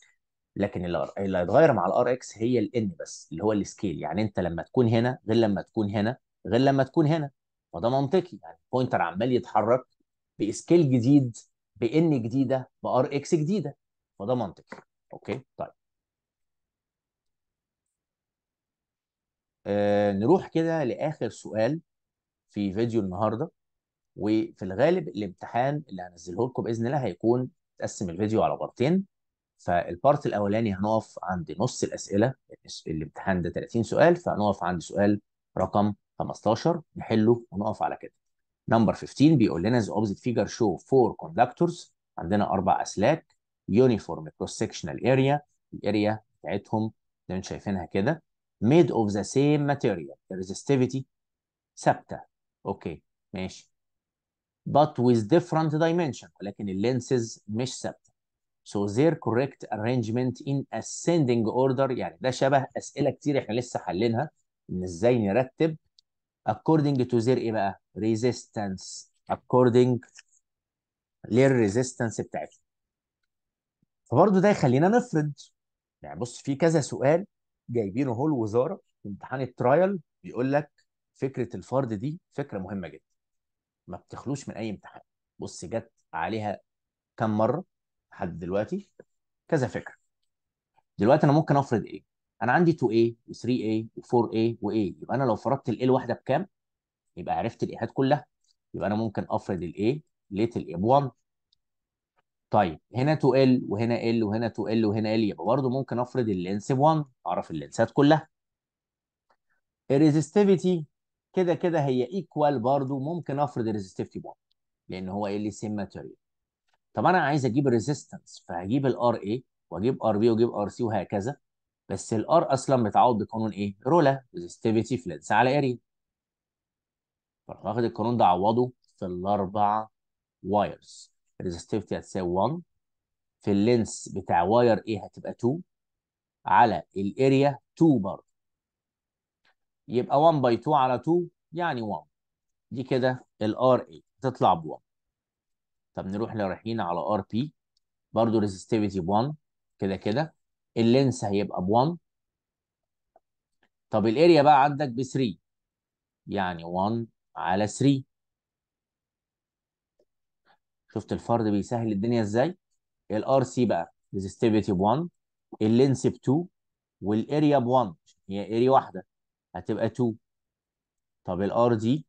لكن اللي هيتغير مع الار اكس هي الان بس اللي هو السكيل يعني انت لما تكون هنا غير لما تكون هنا غير لما تكون هنا فده منطقي يعني البوينتر عمال يتحرك بسكيل جديد بان جديده بار اكس جديده فده منطقي اوكي طيب آه نروح كده لاخر سؤال في فيديو النهارده وفي الغالب الامتحان اللي هنزله لكم باذن الله هيكون تقسم الفيديو على بارتين فالبارت الاولاني هنقف عند نص الاسئله الامتحان ده 30 سؤال فهنقف عند سؤال رقم 15 نحله ونقف على كده نمبر 15 بيقول لنا ذا opposite فيجر شو فور كوندكتورز عندنا اربع اسلاك يونيفورم كروس سكشنال اريا الاريا بتاعتهم اللي انتم شايفينها كده ميد اوف ذا سيم ماتيريال الريزستيفيتي ثابته اوكي ماشي but with different dimension ولكن اللينسز مش ثابته so their correct arrangement in ascending order يعني ده شبه اسئله كتير احنا لسه حلينها ان ازاي نرتب according to their ايه بقى resistance according resistance بتاعتهم فبرضه ده يخلينا نفرض يعني بص في كذا سؤال جايبينه هو الوزاره في امتحان الترايل بيقول لك فكره الفرد دي فكره مهمه جدا ما بتخلوش من اي امتحان بص جت عليها كم مره لحد دلوقتي كذا فكره دلوقتي انا ممكن افرض ايه انا عندي 2A و3A و4A و A يبقى انا لو فرضت ال الواحده بكام يبقى عرفت الايهات كلها يبقى انا ممكن افرض الايه ليتل الايه ب1 طيب هنا 2L وهنا L وهنا 2L وهنا L يبقى برضه ممكن افرض اللينس ب1 اعرف اللينسات كلها الريزستيفيتي كده كده هي ايكوال برضو ممكن افرض الريزستيفيتي 1 لان هو ايه اللي سيم ماتيريال طب انا عايز اجيب الريزستنس فهجيب الار اي واجيب ار بي واجيب ار سي وهكذا بس الار اصلا متعود بقانون ايه؟ رولا في لنس على اري فراح واخد القانون ده عوضه في الاربع وايرز ريزستيفيتي هتساوي 1 في اللينس بتاع واير ايه هتبقى 2 على الاريا 2 برضه يبقى 1 باي 2 على 2 يعني 1 دي كده ار اي تطلع ب 1 طب نروح رايحين على ار بي برضه ريزستيفيتي ب 1 كده كده اللينس هيبقى ب 1 طب الاريا بقى عندك ب 3 يعني 1 على 3 شفت الفرد بيسهل الدنيا ازاي ار سي بقى ريزستيفيتي ب 1 اللينس ب 2 والاريا ب 1 هي اريا واحده هتبقى 2 طب الار دي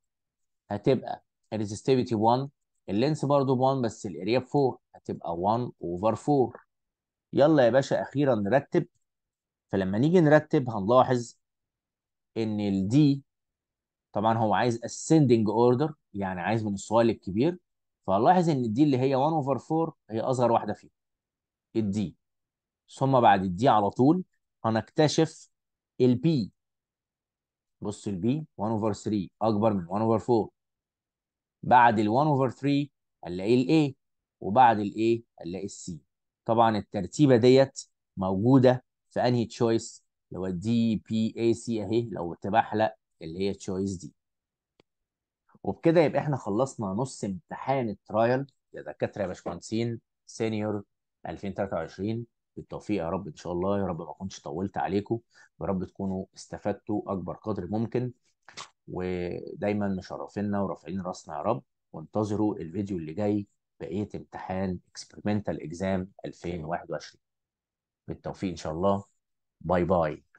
هتبقى الريزستيفيتي 1 اللينس برضو 1 بس الاريا 4 هتبقى 1 اوفر 4 يلا يا باشا اخيرا نرتب فلما نيجي نرتب هنلاحظ ان الدي طبعا هو عايز ascending order يعني عايز من الصغير للكبير فهنلاحظ ان الدي اللي هي 1 اوفر 4 هي اصغر واحده فيهم الدي ثم بعد الدي على طول هنكتشف البي بص البي 1 اوفر 3 اكبر من 1 اوفر 4 بعد ال 1 اوفر 3 هنلاقي الاي وبعد الاي هنلاقي السي طبعا الترتيبه ديت موجوده في انهي تشويس اللي هو الدي بي اي سي اهي لو تبحلق اللي هي تشويس دي وبكده يبقى احنا خلصنا نص امتحان الترايل يا دكاتره يا باشمهندسين سينيور 2023 بالتوفيق يا رب ان شاء الله يا رب ما اكونش طولت عليكم يا رب تكونوا استفدتوا اكبر قدر ممكن ودايما مشرفينا ورافعين راسنا يا رب وانتظروا الفيديو اللي جاي بقيه امتحان اكسبيرمنتال اكزام 2021 بالتوفيق ان شاء الله باي باي